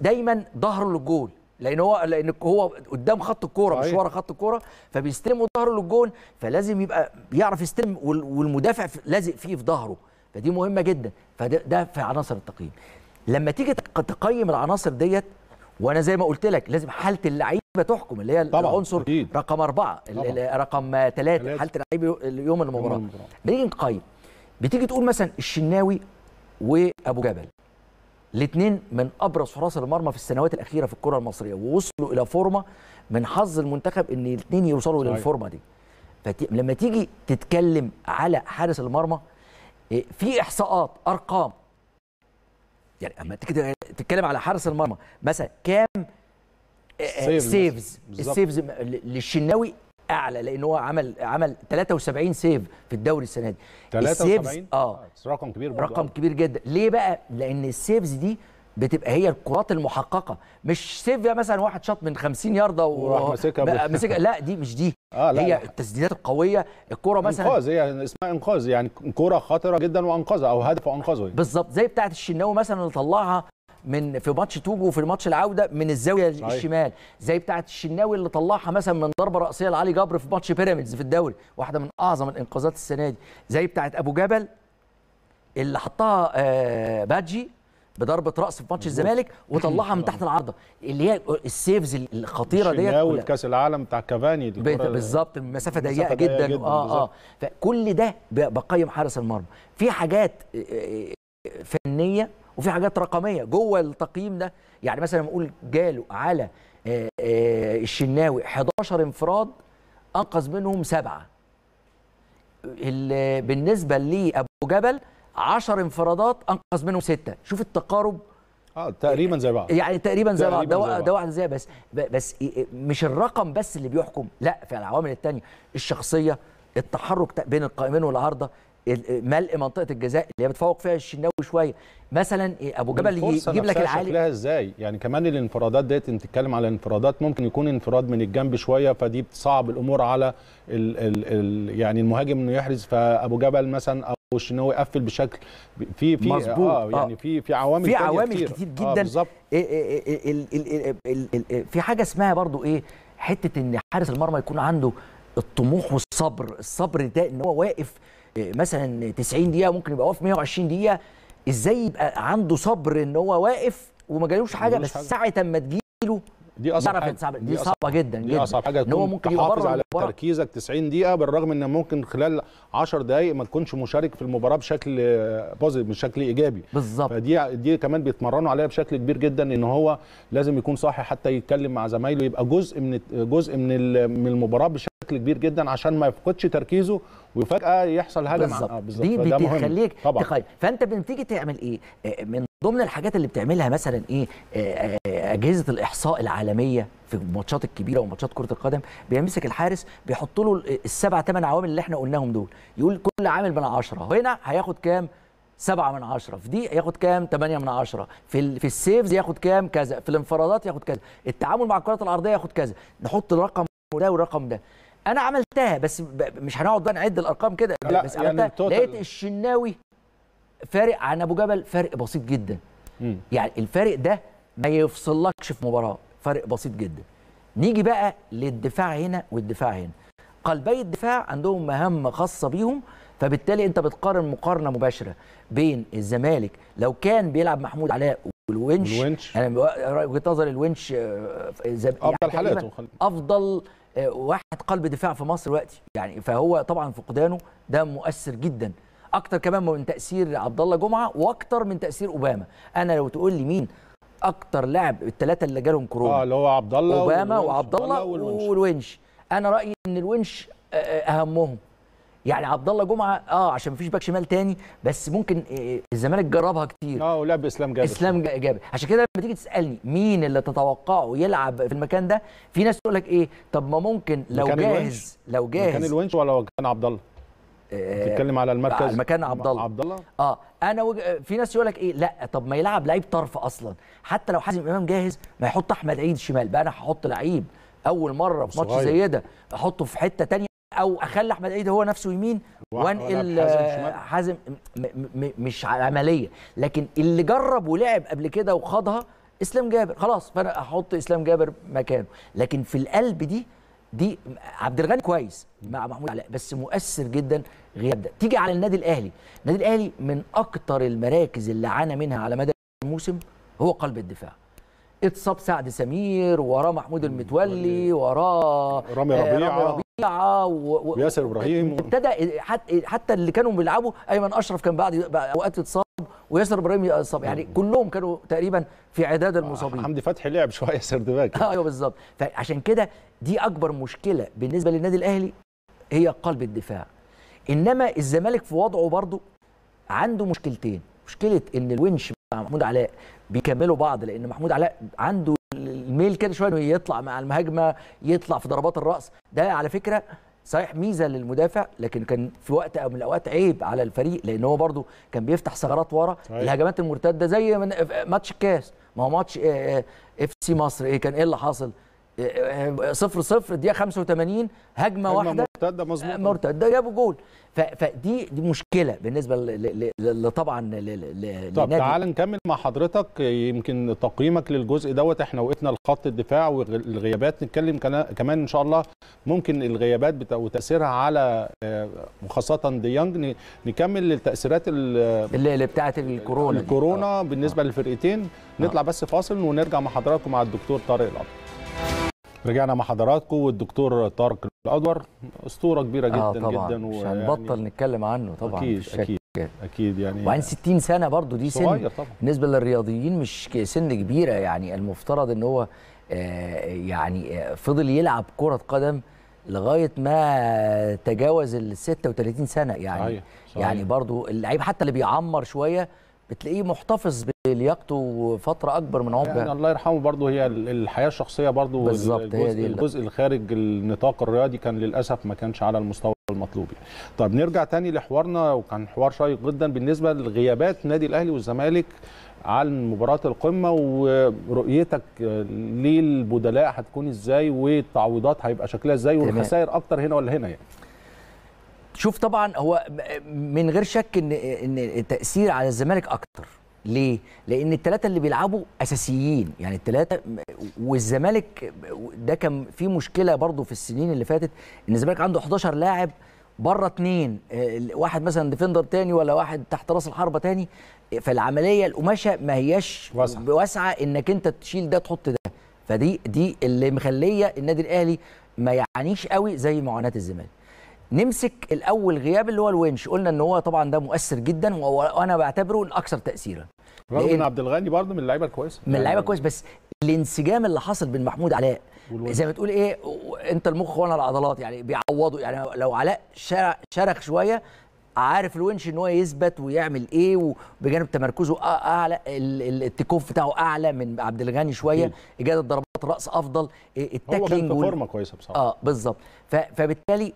دايما ظهره للجول لان هو لان هو قدام خط الكوره مش ورا خط الكوره فبيستلم ظهره للجول فلازم يبقى بيعرف يستلم والمدافع لازق فيه في ظهره فدي مهمه جدا فده ده في عناصر التقييم لما تيجي تقيم العناصر ديت وانا زي ما قلت لك لازم حاله اللعيبه تحكم اللي هي طبعًا العنصر أكيد. رقم اربعه طبعًا. رقم ثلاثه حاله اللعيبه يوم المباراه نيجي نقيم بتيجي تقول مثلا الشناوي وابو جبل الاثنين من ابرز حراس المرمى في السنوات الاخيره في الكره المصريه ووصلوا الى فورمه من حظ المنتخب ان الاثنين يوصلوا للفورمه دي فلما تيجي تتكلم على حارس المرمى إيه، في احصاءات ارقام يعني اما انت كده تتكلم على حارس المرمى مثلا كام آه، آه، سيفز السيفز للشناوي اعلى لان هو عمل عمل 73 سيف في الدوري السنه دي 73 اه, آه، رقم كبير برضه رقم كبير جدا ليه بقى لان السيفز دي بتبقى هي الكرات المحققه مش سيفيا مثلا واحد شاط من 50 يارده وراح ماسكها ماسكها لا دي مش دي آه لا هي لا. التسديدات القويه الكره مثلا انقاذ هي اسمها انقاذ يعني كره خطره جدا وانقذها او هدف وانقذه بالظبط زي بتاعه الشناوي مثلا اللي طلعها من في ماتش توجو وفي ماتش العوده من الزاويه صحيح. الشمال زي بتاعه الشناوي اللي طلعها مثلا من ضربه راسيه لعلي جبر في ماتش بيراميدز في الدوري واحده من اعظم الانقاذات السنه دي زي بتاعه ابو جبل اللي حطها آه، باجي بضربه راس في ماتش الزمالك وطلعها من تحت العارضه اللي هي السيفز الخطيره ديت ناوي كاس العالم بتاع كافاني بالظبط مسافه ضيقه جدا, جداً اه اه فكل ده بقيم حارس المرمى في حاجات آه، آه، فنيه وفي حاجات رقميه جوه التقييم ده يعني مثلا بنقول جاله على آه، الشناوي 11 انفراد انقذ منهم سبعه بالنسبه لابو جبل 10 انفرادات انقذ منهم سته شوف التقارب اه تقريبا زي بعض يعني تقريبا زي بعض ده ده واحد زي بس بس إيه، إيه، مش الرقم بس اللي بيحكم لا في العوامل الثانيه الشخصيه التحرك بين القائمين والعارضه ملء منطقه الجزاء اللي هي بتفوق فيها الشناوي شويه مثلا إيه، ابو جبل يجيب لك العالي شكلها ازاي يعني كمان الانفرادات ديت انت بتتكلم على انفرادات ممكن يكون انفراد من الجنب شويه فدي بتصعب الامور على الـ الـ الـ يعني المهاجم انه يحرز فابو جبل مثلا او الشناوي قفل بشكل في في آه يعني آه. في في عوامل في عوامل كتير, كتير آه، جدا آه في حاجه اسمها برضو ايه حته ان حارس المرمى يكون عنده الطموح والصبر الصبر ده ان هو واقف مثلا 90 دقيقه ممكن يبقى واقف 120 دقيقه ازاي يبقى عنده صبر ان هو واقف وما جالوش حاجه بس ساعه ما تجيله دي اصعب حاجه صعب. دي, صعبه جدا دي اصعب حاجه ان هو ممكن تحافظ على المباراة. تركيزك 90 دقيقه بالرغم ان ممكن خلال 10 دقائق ما تكونش مشارك في المباراه بشكل بوزيتيف بشكل ايجابي بالظبط فدي دي كمان بيتمرنوا عليها بشكل كبير جدا ان هو لازم يكون صاحي حتى يتكلم مع زمايله يبقى جزء من جزء من من المباراه بشكل كبير جدا عشان ما يفقدش تركيزه وفجاه يحصل هجمه آه، بالظبط دي بتخليك تخيل فانت بتيجي تعمل ايه آه، من ضمن الحاجات اللي بتعملها مثلا ايه آه، آه، اجهزه الاحصاء العالميه في الماتشات الكبيره وماتشات كره القدم بيمسك الحارس بيحط له السبع ثمان عوامل اللي احنا قلناهم دول يقول كل عامل من 10 هنا هياخد كام سبعة من عشرة في دي ياخد كام تمانية من عشرة في, في السيفز ياخد كام كذا في الانفرادات ياخد كذا التعامل مع الكرات الأرضية ياخد كذا نحط الرقم ده والرقم ده أنا عملتها بس مش هنقعد بقى نعد الأرقام كده بس يعني عملتها لقيت الشناوي فارق عن ابو جبل فرق بسيط جدا يعني الفارق ده ما يفصلكش في مباراه فرق بسيط جدا نيجي بقى للدفاع هنا والدفاع هنا قلبي الدفاع عندهم مهام خاصه بيهم فبالتالي انت بتقارن مقارنه مباشره بين الزمالك لو كان بيلعب محمود علاء والونش الونش انا يعني وجهه نظري الونش آه، يعني افضل يعني حالاته افضل آه، واحد قلب دفاع في مصر دلوقتي يعني فهو طبعا فقدانه ده مؤثر جدا اكتر كمان من تاثير عبد الله جمعه واكتر من تاثير اوباما انا لو تقول لي مين اكتر لاعب الثلاثه اللي جالهم كورونا اه اللي هو عبد الله اوباما وعبد الله والونش. والونش انا رايي ان الونش آه، آه، اهمهم يعني عبد الله جمعه اه عشان مفيش باك شمال تاني بس ممكن آه الزمالك جربها كتير اه ولعب اسلام جابر اسلام جابر عشان كده لما تيجي تسالني مين اللي تتوقعه يلعب في المكان ده في ناس تقول لك ايه طب ما ممكن لو جاهز لو جاهز كان الونش ولا كان عبد الله بتتكلم على المركز على مكان عبد الله عبد الله اه انا وج... في ناس يقول لك ايه لا طب ما يلعب لعيب طرف اصلا حتى لو حازم امام جاهز ما يحط احمد عيد شمال بقى انا هحط لعيب اول مره في ماتش زي ده احطه في حته تانية او اخلي احمد عيد هو نفسه يمين وانقل حازم مش عمليه لكن اللي جرب ولعب قبل كده وخاضها اسلام جابر خلاص فانا احط اسلام جابر مكانه لكن في القلب دي دي عبد الغني كويس مع محمود علاء بس مؤثر جدا غياب ده تيجي على النادي الاهلي النادي الاهلي من اكتر المراكز اللي عانى منها على مدى الموسم هو قلب الدفاع اتصاب سعد سمير وراه محمود المتولي وراه رامي آه، ربيعه وياسر ابراهيم ابتدى حتى اللي كانوا بيلعبوا ايمن اشرف كان بعد اوقات اتصاب وياسر ابراهيم اتصاب يعني كلهم كانوا تقريبا في عداد المصابين حمدي فتحي لعب شويه سردباك ايوه بالظبط فعشان كده دي اكبر مشكله بالنسبه للنادي الاهلي هي قلب الدفاع انما الزمالك في وضعه برضه عنده مشكلتين مشكله ان الونش مع محمود علاء بيكملوا بعض لان محمود علاء عنده ميل كده شويه يطلع مع المهاجمه يطلع في ضربات الراس ده على فكره صحيح ميزه للمدافع لكن كان في وقت او من الاوقات عيب على الفريق لان هو برده كان بيفتح ثغرات ورا الهجمات المرتده زي آه، آه، ماتش الكاس ما هو ماتش آه، اف سي مصر ايه كان ايه اللي حاصل صفر صفر دقيقه 85 هجمه واحده مرتده مظبوط آه، مرتده جابوا جول فدي دي مشكله بالنسبه لطبعا طب تعال نكمل مع حضرتك يمكن تقييمك للجزء دوت احنا وقفنا لخط الدفاع والغيابات نتكلم كمان ان شاء الله ممكن الغيابات وتاثيرها على وخاصه آه، ديانج نكمل التاثيرات اللي بتاعت الكورونا الكورونا آه. بالنسبه للفرقتين نطلع بس فاصل ونرجع مع حضراتكم مع الدكتور طارق back. رجعنا مع حضراتكم والدكتور طارق الادور اسطوره كبيره آه، جدا آه طبعًا. جدا مش هنبطل يعني نتكلم عنه طبعا اكيد اكيد اكيد يعني وبعدين 60 سنه برضو دي سن طبعا. بالنسبه للرياضيين مش سن كبيره يعني المفترض ان هو آه، يعني آه، فضل يلعب كره قدم لغايه ما تجاوز ال 36 سنه يعني صحيح. صحيح. يعني برضو اللعيب حتى اللي بيعمر شويه بتلاقيه محتفظ لياقته فتره اكبر من عمره يعني الله يرحمه برضه هي الحياه الشخصيه برضه بالظبط هي دي الجزء الخارج النطاق الرياضي كان للاسف ما كانش على المستوى المطلوب يعني. طب نرجع تاني لحوارنا وكان حوار شيق جدا بالنسبه لغيابات نادي الاهلي والزمالك عن مباراه القمه ورؤيتك للبدلاء هتكون ازاي والتعويضات هيبقى شكلها ازاي والخسائر اكتر هنا ولا هنا يعني شوف طبعا هو من غير شك ان ان التاثير على الزمالك اكتر ليه؟ لأن الثلاثة اللي بيلعبوا أساسيين يعني الثلاثة والزمالك ده كان في مشكلة برضو في السنين اللي فاتت إن الزمالك عنده 11 لاعب بره اتنين آه، واحد مثلا ديفندر تاني ولا واحد تحت راس الحربه تاني فالعمليه القماشه ما هياش واسعه واسعه انك انت تشيل ده تحط ده فدي دي اللي مخليه النادي الاهلي ما يعانيش قوي زي معاناه الزمالك نمسك الاول غياب اللي هو الونش قلنا ان هو طبعا ده مؤثر جدا وانا بعتبره الاكثر تاثيرا رغم ان عبد الغني برضه من اللعيبه الكويسه من اللعيبه يعني الكويسه بس الانسجام اللي حصل بين محمود علاء زي ما تقول ايه انت المخ وانا العضلات يعني بيعوضوا يعني لو علاء شرخ شويه عارف الونش ان هو يثبت ويعمل ايه وبجانب تمركزه اعلى التكوف بتاعه اعلى من عبد الغني شويه اجاده ضربات الراس افضل التاكلينج هو كان في فورمه كويسه بصراحه اه بالظبط فبالتالي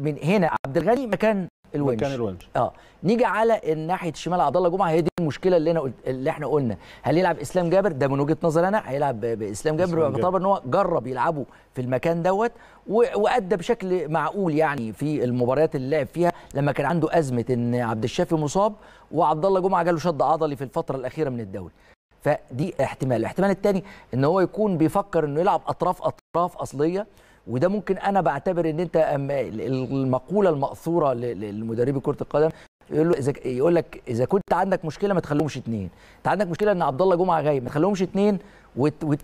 من هنا عبد الغني مكان الونش مكان الونش اه نيجي على الناحيه الشمال عبد الله جمعه هي دي المشكله اللي انا قلت اللي احنا قلنا هل يلعب اسلام جابر ده من وجهه نظري انا هيلعب باسلام جابر باعتبار ان هو جرب يلعبه في المكان دوت وادى بشكل معقول يعني في المباريات اللي لعب فيها لما كان عنده ازمه ان عبد الشافي مصاب وعبد الله جمعه جاله شد عضلي في الفتره الاخيره من الدوري فدي احتمال الاحتمال الثاني ان هو يكون بيفكر انه يلعب اطراف اطراف اصليه وده ممكن انا بعتبر ان انت المقوله الماثوره للمدربي كره القدم يقول له اذا يقول لك اذا كنت عندك مشكله ما تخليهمش اثنين انت عندك مشكله ان عبد الله جمعه غايب ما تخليهمش اثنين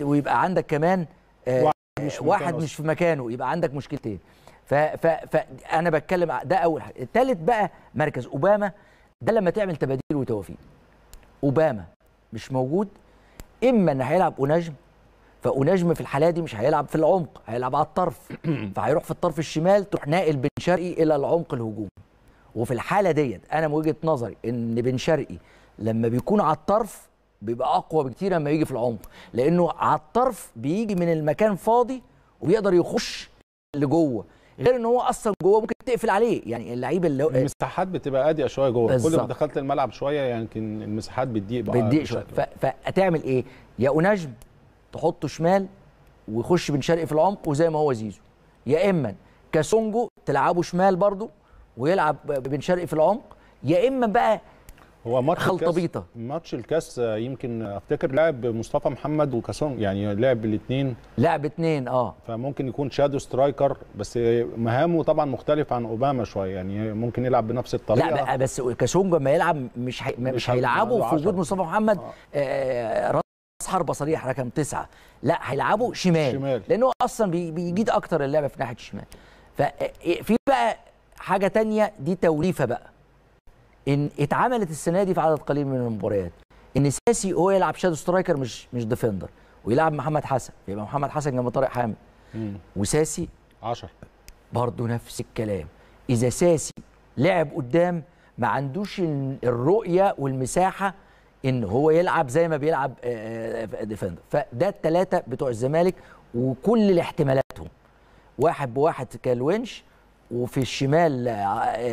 ويبقى عندك كمان آه، واحد مش واحد مش في مكانه يبقى عندك مشكلتين فانا بتكلم ده اول حاجه الثالث بقى مركز اوباما ده لما تعمل تباديل وتوافيق اوباما مش موجود اما ان هيلعب ونجم فأونجم في الحالة دي مش هيلعب في العمق هيلعب على الطرف فهيروح في الطرف الشمال تروح ناقل بن شرقي إلى العمق الهجوم وفي الحالة ديت أنا من وجهة نظري إن بن شرقي لما بيكون على الطرف بيبقى أقوى بكتير لما يجي في العمق لأنه على الطرف بيجي من المكان فاضي وبيقدر يخش لجوه غير ان هو اصلا جوه ممكن تقفل عليه يعني اللعيب اللي المساحات بتبقى اضيق شويه جوه بالزبط. كل ما دخلت الملعب شويه يمكن يعني المساحات بتضيق بقى بتضيق شويه فتعمل ايه يا اوناجم تحطه شمال ويخش بن شرقي في العمق وزي ما هو زيزو يا اما كاسونجو تلعبه شمال برضه ويلعب بن شرقي في العمق يا اما بقى هو ماتش خلطبيطه ماتش الكاس يمكن افتكر لعب مصطفى محمد وكاسون يعني لعب الاثنين لعب اثنين اه فممكن يكون شادو سترايكر بس مهامه طبعا مختلف عن اوباما شويه يعني ممكن يلعب بنفس الطريقه لا بس كاسونجو لما يلعب مش مش هيلعبه في وجود مصطفى محمد آه. آه حربه صريح رقم تسعه لا هيلعبوا شمال, شمال. لانه اصلا بيجيد اكتر اللعبه في ناحيه الشمال ففي إيه، بقى حاجه تانية دي توليفه بقى ان اتعملت السنه دي في عدد قليل من المباريات ان ساسي هو يلعب شادو سترايكر مش مش ديفندر ويلعب محمد حسن يبقى محمد حسن جنب طارق حامد وساسي 10 برضه نفس الكلام اذا ساسي لعب قدام ما عندوش الرؤيه والمساحه ان هو يلعب زي ما بيلعب ديفندر آه، آه، آه، فده الثلاثه بتوع الزمالك وكل احتمالاتهم واحد بواحد كالونش وفي الشمال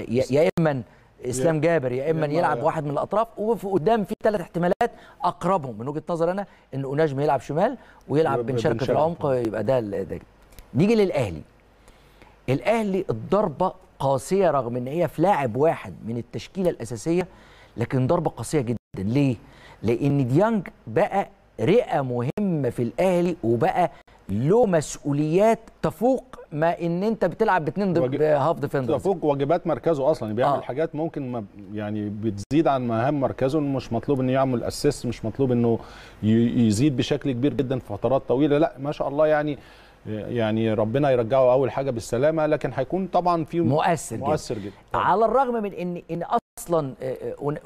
يا اما اسلام جابر يا اما يلعب واحد من الاطراف وفي قدام في ثلاث احتمالات اقربهم من وجهه نظر انا ان اوناجم يلعب شمال ويلعب بين شركه العمق يبقى ده نيجي للاهلي الاهلي الضربه قاسيه رغم ان هي في لاعب واحد من التشكيله الاساسيه لكن ضربه قاسيه جدا ليه؟ لأن ديانج بقى رئة مهمة في الأهلي وبقى له مسؤوليات تفوق ما ان انت بتلعب باتنين ضد هاف ديفندرز تفوق واجبات مركزه اصلا يعني بيعمل آه. حاجات ممكن ما يعني بتزيد عن مهام مركزه مش مطلوب انه يعمل اسيست مش مطلوب انه يزيد بشكل كبير جدا في فترات طويله لا ما شاء الله يعني يعني ربنا يرجعه اول حاجه بالسلامه لكن هيكون طبعا في مؤثر مؤثر جدا, جداً. على الرغم من ان ان اصلا آه،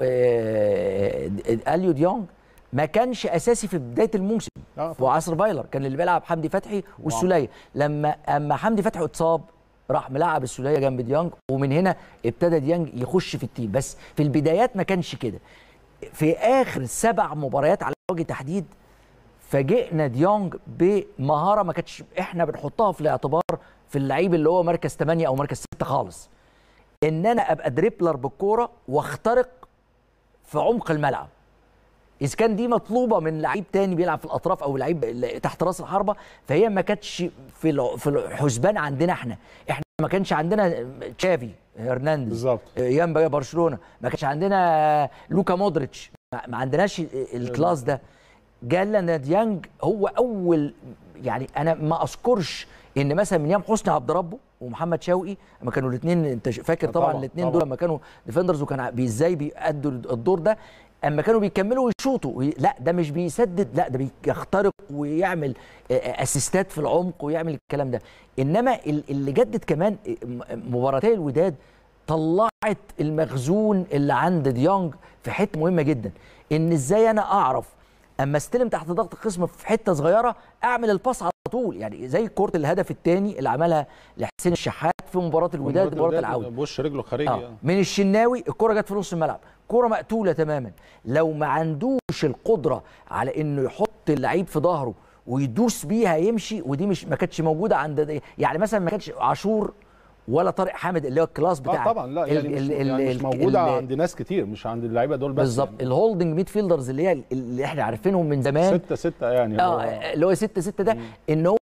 آه، آه، اليو ديونج ما كانش اساسي في بدايه الموسم وعصر فايلر كان اللي بيلعب حمدي فتحي والسوليه لما اما حمدي فتحي اتصاب راح ملعب السوليه جنب ديانج ومن هنا ابتدى ديانج يخش في التيم بس في البدايات ما كانش كده في اخر سبع مباريات على وجه تحديد فاجئنا ديانج بمهاره ما كانتش احنا بنحطها في الاعتبار في اللعيب اللي هو مركز 8 او مركز 6 خالص ان انا ابقى دريبلر بالكوره واخترق في عمق الملعب اذا كان دي مطلوبه من لعيب تاني بيلعب في الاطراف او لعيب تحت راس الحربه فهي ما كانتش في في الحسبان عندنا احنا احنا ما كانش عندنا تشافي هرنانديز بالظبط آه، يامبا برشلونه ما كانش عندنا لوكا مودريتش ما عندناش الكلاس ده جالنا ديانج هو اول يعني انا ما اذكرش ان مثلا من يام حسني عبد ربه ومحمد شوقي لما كانوا الاثنين انت فاكر طبعا, طبعا الاثنين دول لما كانوا ديفندرز وكان ازاي بيأدوا الدور ده اما كانوا بيكملوا ويشوطوا لا ده مش بيسدد لا ده بيخترق ويعمل اسيستات في العمق ويعمل الكلام ده انما اللي جدد كمان مباراتي الوداد طلعت المخزون اللي عند ديانج في حته مهمه جدا ان ازاي انا اعرف اما استلم تحت ضغط الخصم في حته صغيره اعمل الباس على طول يعني زي كره الهدف الثاني اللي عملها لحسين الشحات في مباراه الوداد مباراه العوده بوش رجله خارجي آه. آه. من الشناوي الكره جت في نص الملعب كره مقتوله تماما لو ما عندوش القدره على انه يحط اللعيب في ظهره ويدوس بيها يمشي ودي مش ما كانتش موجوده عند يعني مثلا ما كانش عاشور ولا طارق حامد اللي هو الكلاس آه، بتاع آه طبعا لا يعني, الـ مش, الـ يعني مش موجوده الـ عند ناس كتير مش عند اللعيبه دول بس بالظبط يعني. الهولدنج ميد فيلدرز اللي هي اللي احنا عارفينهم من زمان 6 6 يعني اه اللي هو 6 6 ده ان هو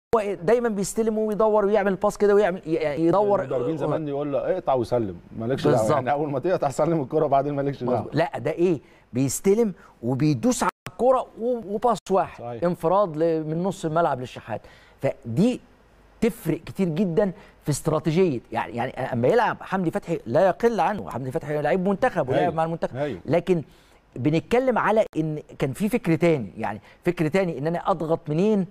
دايما بيستلم ويدور ويعمل باس كده ويعمل يعني يدور المدربين زمان يقول له اقطع وسلم مالكش دعوه يعني اول ما تقطع سلم الكره بعدين مالكش دعوه لا ده ايه بيستلم وبيدوس على الكره وباس واحد صحيح. انفراد من نص الملعب للشحات فدي تفرق كتير جدا في استراتيجيه يعني يعني اما يلعب حمدي فتحي لا يقل عنه حمدي فتحي لعيب منتخب ولعب أيوه. مع المنتخب أيوه. لكن بنتكلم على ان كان في فكر تاني يعني فكر تاني ان انا اضغط منين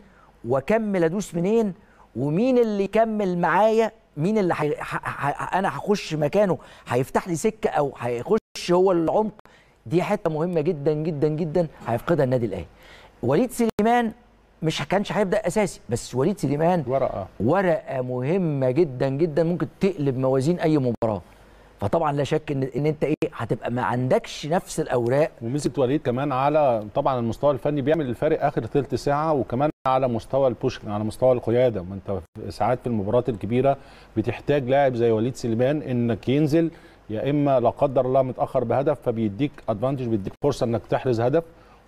واكمل ادوس منين ومين اللي يكمل معايا مين اللي حي... ح... ح... انا هخش مكانه هيفتح لي سكه او هيخش هو العمق دي حته مهمه جدا جدا جدا هيفقدها النادي الاهلي وليد سليمان مش كانش هيبدا اساسي بس وليد سليمان ورقه ورقه مهمه جدا جدا ممكن تقلب موازين اي مباراه فطبعا لا شك ان ان انت ايه هتبقى ما عندكش نفس الاوراق وميزه وليد كمان على طبعا المستوى الفني بيعمل الفارق اخر ثلث ساعه وكمان على مستوى البوش على مستوى القياده ما انت ساعات في المباريات الكبيره بتحتاج لاعب زي وليد سليمان انك ينزل يا اما لا قدر الله متاخر بهدف فبيديك ادفانتج بيديك فرصه انك تحرز هدف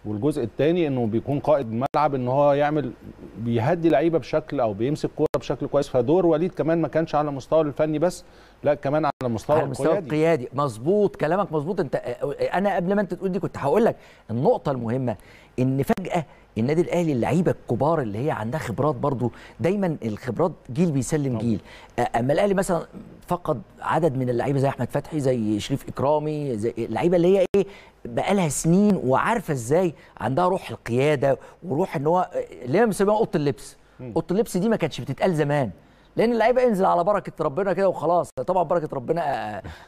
والجزء الثاني انه بيكون قائد ملعب ان هو يعمل بيهدي لعيبه بشكل او بيمسك كوره بشكل كويس فدور وليد كمان ما كانش على المستوى الفني بس لا كمان على المستوى على المستوى القيادي, القيادي. مظبوط كلامك مظبوط انت اه، انا قبل ما انت تقول دي كنت هقول لك النقطه المهمه ان فجاه النادي الاهلي اللعيبه الكبار اللي هي عندها خبرات برضو دايما الخبرات جيل بيسلم جيل اما الاهلي مثلا فقد عدد من اللعيبه زي احمد فتحي زي شريف اكرامي زي اللعيبه اللي هي ايه بقالها سنين وعارفه ازاي عندها روح القياده وروح ان هو اللي هي بنسميها اوضه اللبس اوضه اللبس دي ما كانتش بتتقال زمان لان اللعيبه انزل على بركه ربنا كده وخلاص طبعا بركه ربنا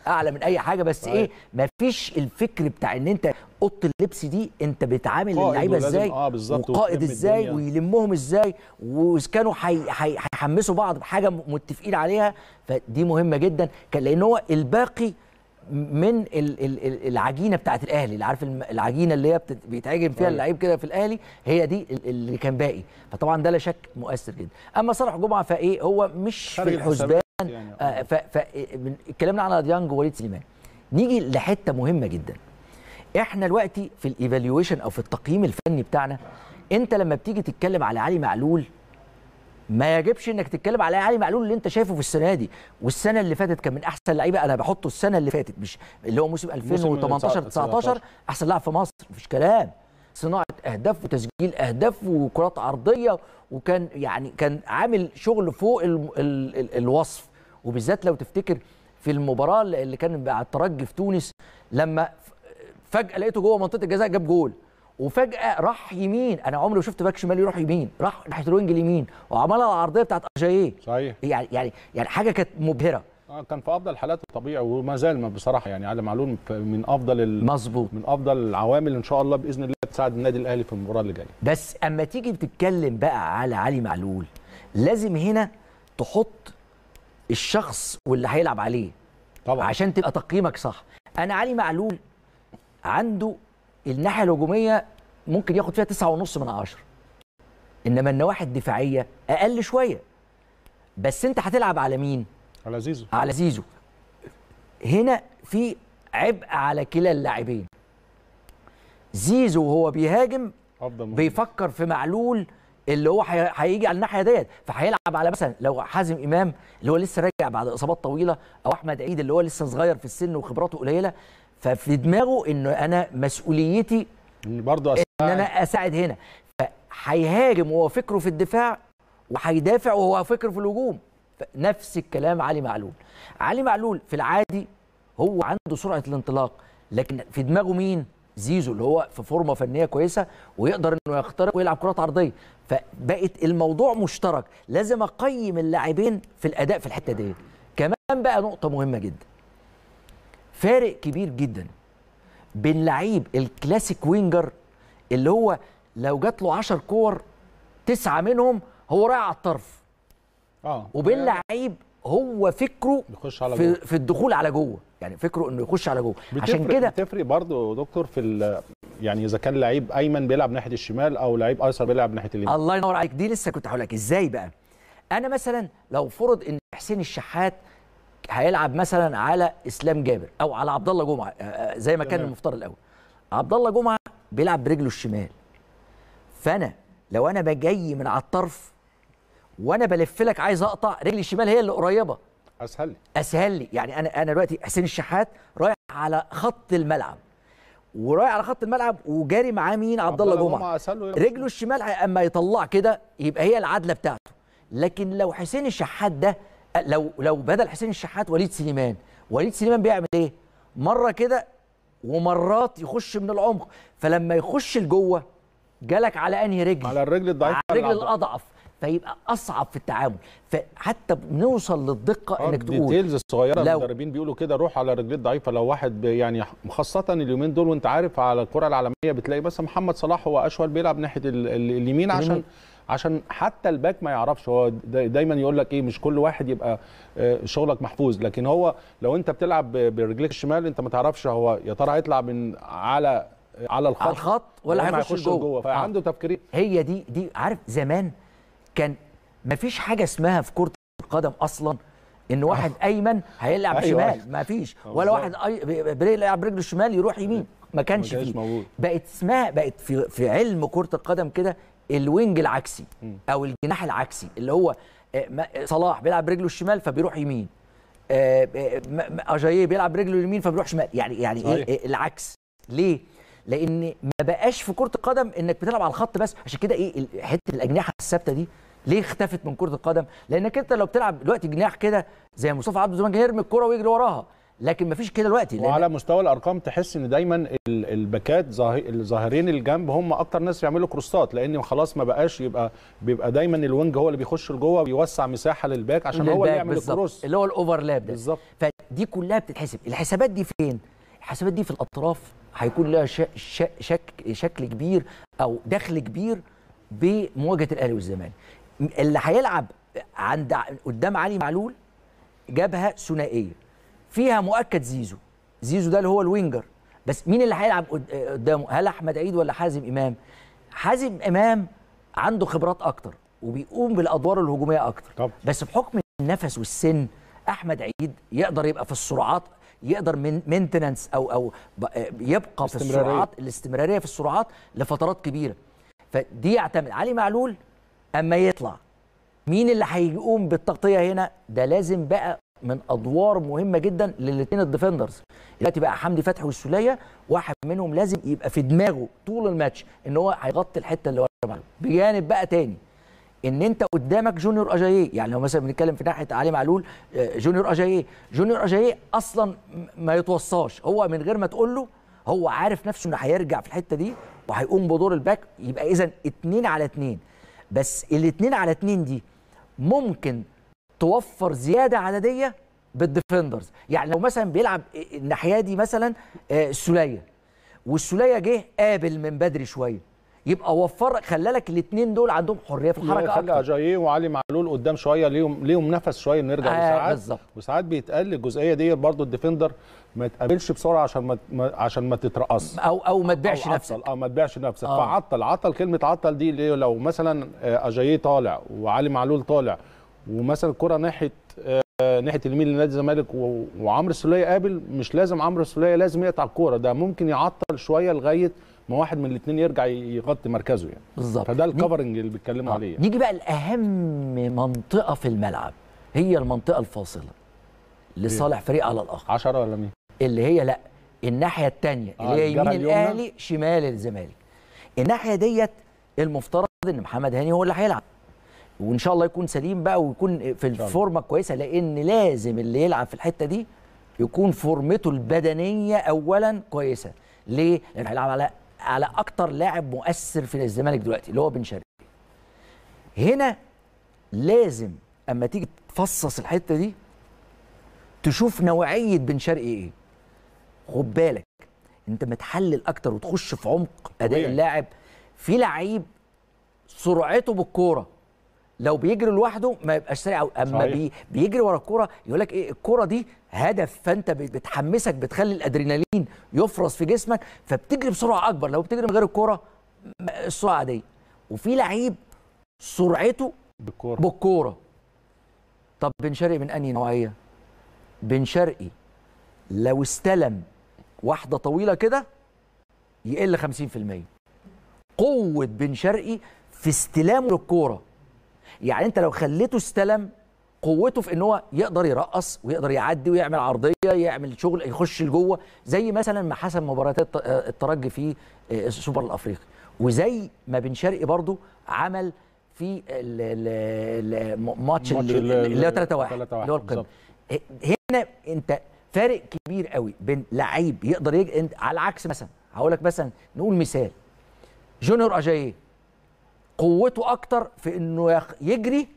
اعلى من اي حاجه بس ايه طيب. مفيش الفكر بتاع ان انت اوضه اللبس دي انت بتعامل اللعيبه ازاي آه وقائد ازاي ويلمهم ازاي وكانوا هيحمسوا بعض بحاجه متفقين عليها فدي مهمه جدا كان لان هو الباقي من العجينه بتاعت الاهلي اللي عارف العجينه اللي هي بيتعجن فيها أيوه. اللعيب كده في الاهلي هي دي اللي كان باقي فطبعا ده لا شك مؤثر جدا اما صالح جمعه فايه هو مش في الحسبان يعني آه، اتكلمنا على ديانج ووليد سليمان نيجي لحته مهمه جدا احنا دلوقتي في الايفالويشن او في التقييم الفني بتاعنا انت لما بتيجي تتكلم على علي معلول ما يجبش انك تتكلم على علي معلول اللي انت شايفه في السنه دي والسنه اللي فاتت كان من احسن اللعيبه انا بحطه السنه اللي فاتت مش اللي هو موسم 2018 19 احسن لاعب في مصر مفيش كلام صناعه اهداف وتسجيل اهداف وكرات عرضيه وكان يعني كان عامل شغل فوق الـ الـ الـ الوصف وبالذات لو تفتكر في المباراه اللي كان مع الترجي في تونس لما فجاه لقيته جوه منطقه الجزاء جاب جول وفجاه راح يمين انا عمري ما شفت باك شمال يروح يمين راح ناحيه الوينج اليمين وعملها العرضيه بتاعت اجاييه صحيح يعني يعني يعني حاجه كانت مبهره آه، كان في افضل حالاته الطبيعي وما زال بصراحه يعني علي معلول من افضل مظبوط من افضل العوامل ان شاء الله باذن الله تساعد النادي الاهلي في المباراه اللي جايه بس اما تيجي تتكلم بقى على علي معلول لازم هنا تحط الشخص واللي هيلعب عليه طبعا عشان تبقى تقييمك صح انا علي معلول عنده الناحيه الهجوميه ممكن ياخد فيها تسعة ونص من عشرة انما النواحي الدفاعيه اقل شويه بس انت هتلعب على مين على زيزو على زيزو هنا في عبء على كلا اللاعبين زيزو وهو بيهاجم بيفكر في معلول اللي هو هيجي على الناحيه ديت فهيلعب على مثلا لو حازم امام اللي هو لسه راجع بعد اصابات طويله او احمد عيد اللي هو لسه صغير في السن وخبراته قليله ففي دماغه انه انا مسؤوليتي برضه ان انا اساعد هنا فهيهاجم وهو فكره في الدفاع وهيدافع وهو فكره في الهجوم نفس الكلام علي معلول علي معلول في العادي هو عنده سرعه الانطلاق لكن في دماغه مين زيزو اللي هو في فورمه فنيه كويسه ويقدر انه يخترق ويلعب كرات عرضيه فبقت الموضوع مشترك لازم اقيم اللاعبين في الاداء في الحته ديت كمان بقى نقطه مهمه جدا فارق كبير جدا بين لعيب الكلاسيك وينجر اللي هو لو جات له 10 كور تسعه منهم هو رايح على الطرف اه وبين آه. لعيب هو فكره يخش على جوه. في, في الدخول على جوه يعني فكره انه يخش على جوه عشان كده بتفرق برضه دكتور في يعني اذا كان لعيب ايمن بيلعب ناحيه الشمال او لعيب ايسر بيلعب ناحيه اليمين الله ينور عليك دي لسه كنت هقول لك ازاي بقى انا مثلا لو فرض ان حسين الشحات هيلعب مثلا على اسلام جابر او على عبد الله جمعه آه، آه، زي ما كان المفترض الاول عبد الله جمعه بيلعب برجله الشمال فانا لو انا بجي من على الطرف وانا بلف لك عايز اقطع رجلي الشمال هي اللي قريبه اسهل لي اسهل لي يعني انا انا دلوقتي حسين الشحات رايح على خط الملعب ورايح على خط الملعب وجاري معاه مين عبد الله جمعه رجله الشمال اما يطلع كده يبقى هي العدله بتاعته لكن لو حسين الشحات ده لو لو بدل حسين الشحات وليد سليمان وليد سليمان بيعمل ايه مره كده ومرات يخش من العمق فلما يخش لجوه جالك على انهي رجل على الرجل الضعيف على الرجل الاضعف فيبقى اصعب في التعامل فحتى بنوصل للدقه آه، انك تقول ديتيلز الصغيره المدربين بيقولوا كده روح على الرجل الضعيفه لو واحد يعني خاصه اليومين دول وانت عارف على الكره العالميه بتلاقي بس محمد صلاح هو اشول بيلعب ناحيه اليمين عشان عشان حتى الباك ما يعرفش هو دايما يقول لك ايه مش كل واحد يبقى آه، شغلك محفوظ لكن هو لو انت بتلعب برجليك الشمال انت ما تعرفش هو يا ترى هيطلع من على على الخط على الخط ولا هيخش جوه, جوه. آه. فعنده تفكير هي دي دي عارف زمان كان ما فيش حاجه اسمها في كره القدم اصلا ان واحد آه. ايمن هيلعب أيوة شمال ما فيش ولا واحد بيلعب برجله الشمال يروح يمين ما كانش فيه بقت اسمها بقت في علم كره القدم كده الوينج العكسي او الجناح العكسي اللي هو آه، صلاح بيلعب برجله الشمال فبيروح يمين آه، آه، اجاييه بيلعب برجله اليمين فبيروح شمال يعني يعني إيه؟ صحيح. ايه العكس ليه لان ما بقاش في كره القدم انك بتلعب على الخط بس عشان كده ايه حته الاجنحه الثابته دي ليه اختفت من كره القدم لانك انت لو بتلعب دلوقتي جناح كده زي مصطفى عبده زمان هيرمي الكره ويجري وراها لكن مفيش كده دلوقتي وعلى مستوى الارقام تحس ان دايما الباكات الظاهرين الجنب هم اكتر ناس بيعملوا كروسات لان خلاص ما بقاش يبقى بيبقى دايما الوينج هو اللي بيخش لجوه ويوسع مساحه للباك عشان هو اللي يعمل الكروس اللي هو الاوفرلاب ده بالظبط فدي كلها بتتحسب الحسابات دي فين الحسابات دي في الاطراف هيكون لها شا شك شكل كبير او دخل كبير بمواجهه الاهلي والزمالك اللي هيلعب عند قدام علي معلول جابها ثنائيه فيها مؤكد زيزو زيزو ده اللي هو الوينجر بس مين اللي هيلعب قدامه هل احمد عيد ولا حازم امام حازم امام عنده خبرات اكتر وبيقوم بالادوار الهجوميه اكتر طب. بس بحكم النفس والسن احمد عيد يقدر يبقى في السرعات يقدر من مينتننس او او آه، يبقى في السرعات الاستمراريه في السرعات لفترات كبيره فدي يعتمد علي معلول اما يطلع مين اللي هيقوم بالتغطيه هنا ده لازم بقى من ادوار مهمه جدا للاثنين الديفندرز دلوقتي بقى حمدي فتحي والسوليه واحد منهم لازم يبقى في دماغه طول الماتش ان هو هيغطي الحته اللي ورا بجانب بقى تاني ان انت قدامك جونيور اجاييه يعني لو مثلا بنتكلم في ناحيه علي معلول آه، جونيور اجاييه جونيور اجاييه اصلا ما يتوصاش هو من غير ما تقول له هو عارف نفسه انه هيرجع في الحته دي وهيقوم بدور الباك يبقى اذا اتنين على اتنين بس الاتنين على اتنين دي ممكن توفر زياده عدديه بالديفندرز يعني لو مثلا بيلعب الناحيه دي مثلا آه، السوليه والسوليه جه قابل من بدري شويه يبقى وفر خلى لك الاثنين دول عندهم حريه في الحركه اكتر خلى جاي وعلي معلول قدام شويه ليهم ليهم نفس شويه نرجع آه لساعات وساعات بيتقل الجزئيه دي برضو الديفندر ما تقابلش بسرعه عشان ما عشان ما تترقص او او ما تبيعش نفسك اه ما تبيعش نفسك آه. فعطل عطل كلمه عطل دي لو مثلا آه، اجاييه طالع وعلي معلول طالع ومثلا الكره ناحيه آه، ناحيه اليمين لنادي الزمالك وعمرو السوليه قابل مش لازم عمرو السوليه لازم يقطع الكوره ده ممكن يعطل شويه لغايه ما واحد من الاثنين يرجع يغطي مركزه يعني بالظبط فده الكفرنج اللي بيتكلموا آه. عليه يعني. نيجي بقى لاهم منطقه في الملعب هي المنطقه الفاصله لصالح إيه؟ فريق على الاخر 10 ولا مين اللي هي لا الناحيه الثانيه آه اللي هي يمين الاهلي شمال الزمالك الناحيه ديت المفترض ان محمد هاني هو اللي هيلعب وان شاء الله يكون سليم بقى ويكون في الفورمه الكويسه لان لازم اللي يلعب في الحته دي يكون فورمته البدنيه اولا كويسه ليه لانه هيلعب على على اكتر لاعب مؤثر في الزمالك دلوقتي اللي هو بن شرقي هنا لازم اما تيجي تفصص الحته دي تشوف نوعيه بن شرقي ايه خد بالك انت متحلل اكتر وتخش في عمق اداء اللاعب في لعيب سرعته بالكوره لو بيجري لوحده ما يبقاش سريع قوي اما بي بيجري ورا الكوره يقول لك ايه الكوره دي هدف فانت بتحمسك بتخلي الادرينالين يفرز في جسمك فبتجري بسرعه اكبر لو بتجري من غير الكوره السرعه عاديه وفي لعيب سرعته بالكوره بالكوره طب بن شرقي من انهي نوعيه بن شرقي لو استلم واحده طويله كده يقل 50% قوه بن شرقي في استلامه للكوره يعني انت لو خليته استلم قوته في ان هو يقدر يرقص ويقدر يعدي ويعمل عرضيه يعمل شغل يخش لجوه زي مثلا ما حسم مباريات الترجي في آه، السوبر الافريقي وزي ما بن شرقي برضه عمل في الماتش اللي هو 3 1 اللي هو القمه هنا انت فارق كبير قوي بين لعيب يقدر يجي على العكس مثلا هقول لك مثلا نقول مثال جونيور اجاييه قوته اكتر في انه يجري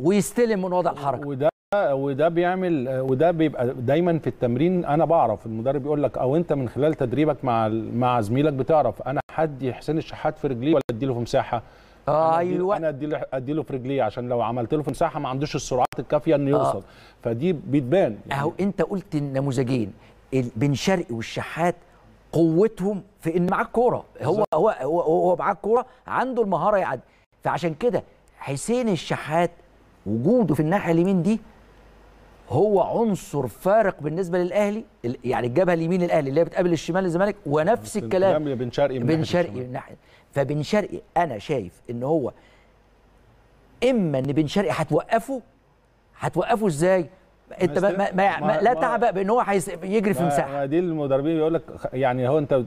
ويستلم من وضع الحركه وده وده بيعمل وده بيبقى دايما في التمرين انا بعرف المدرب يقول لك او انت من خلال تدريبك مع مع زميلك بتعرف انا حد حسين الشحات في رجليه ولا اديله في مساحه آه ايوه انا اديله اديله في رجليه عشان لو عملت له في مساحه ما عندوش السرعات الكافيه انه آه. يوصل آه. فدي بتبان يعني اهو انت قلت النموذجين بن شرقي والشحات قوتهم في ان معاه كوره هو هو هو, هو معاه كوره عنده المهاره يعدي فعشان كده حسين الشحات وجوده في الناحيه اليمين دي هو عنصر فارق بالنسبه للاهلي يعني الجبهه اليمين الاهلي اللي هي بتقابل الشمال الزمالك ونفس الكلام بن شرقي من بن شرقي من فبن شرقي انا شايف ان هو اما ان بن شرقي هتوقفه هتوقفه ازاي؟ انت ما ما ما ما لا تعبأ بان هو يجري في مساحه ما دي المدربين بيقول لك يعني هو انت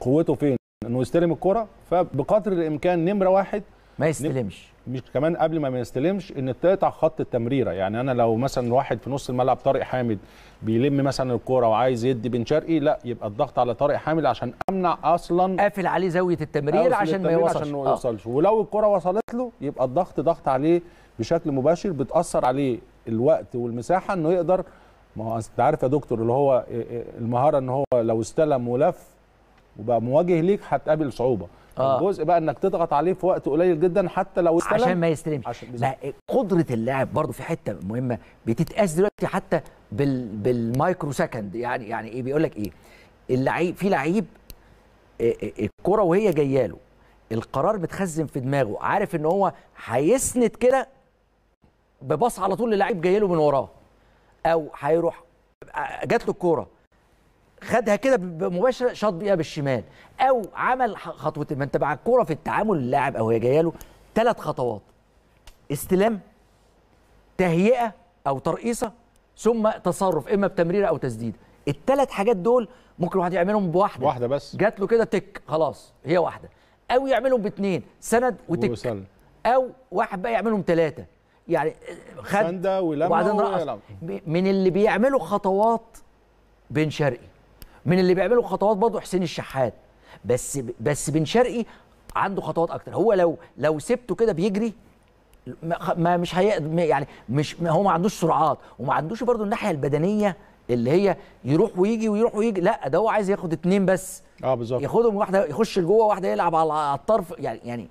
قوته فين؟ انه يستلم الكره فبقدر الامكان نمره واحد ما يستلمش مش كمان قبل ما ما يستلمش ان تقطع خط التمريره يعني انا لو مثلا واحد في نص الملعب طارق حامد بيلم مثلا الكوره وعايز يدي بن شرقي لا يبقى الضغط على طارق حامد عشان امنع اصلا قافل عليه زاويه التمرير عشان ما يوصلش عشان ما آه. يوصلش ولو الكوره وصلت له يبقى الضغط ضغط عليه بشكل مباشر بتاثر عليه الوقت والمساحه انه يقدر ما هو انت عارف يا دكتور اللي هو إيه، إيه، المهاره ان هو لو استلم ولف وبقى مواجه ليك هتقابل صعوبه آه. الجزء بقى انك تضغط عليه في وقت قليل جدا حتى لو استلم عشان ما يستلمش عشان لا قدره اللاعب برده في حته مهمه بتتقاس دلوقتي حتى بال بالمايكرو سكند يعني يعني ايه بيقول لك ايه اللعيب في لعيب إيه، الكره وهي جايه له القرار متخزن في دماغه عارف ان هو هيسند كده بباص على طول للعيب جاي له من وراه او هيروح جات له الكوره خدها كده مباشره شاط بيها بالشمال او عمل خطوه ما انت مع الكوره في التعامل اللاعب او هي جايه له ثلاث خطوات استلام تهيئه او ترقيصه ثم تصرف اما بتمريره او تسديده الثلاث حاجات دول ممكن الواحد يعملهم بواحده واحده بس جات له كده تك خلاص هي واحده او يعملهم باثنين سند وتك او واحد بقى يعملهم ثلاثه يعني خد وبعدين رقص من اللي بيعملوا خطوات بن شرقي من اللي بيعملوا خطوات برضه حسين الشحات بس بس بن شرقي عنده خطوات اكتر هو لو لو سبته كده بيجري ما مش هي يعني مش هو ما عندوش سرعات وما عندوش برضه الناحيه البدنيه اللي هي يروح ويجي ويروح ويجي لا ده هو عايز ياخد اتنين بس اه بالظبط ياخدهم واحده يخش لجوه واحده يلعب على الطرف يعني يعني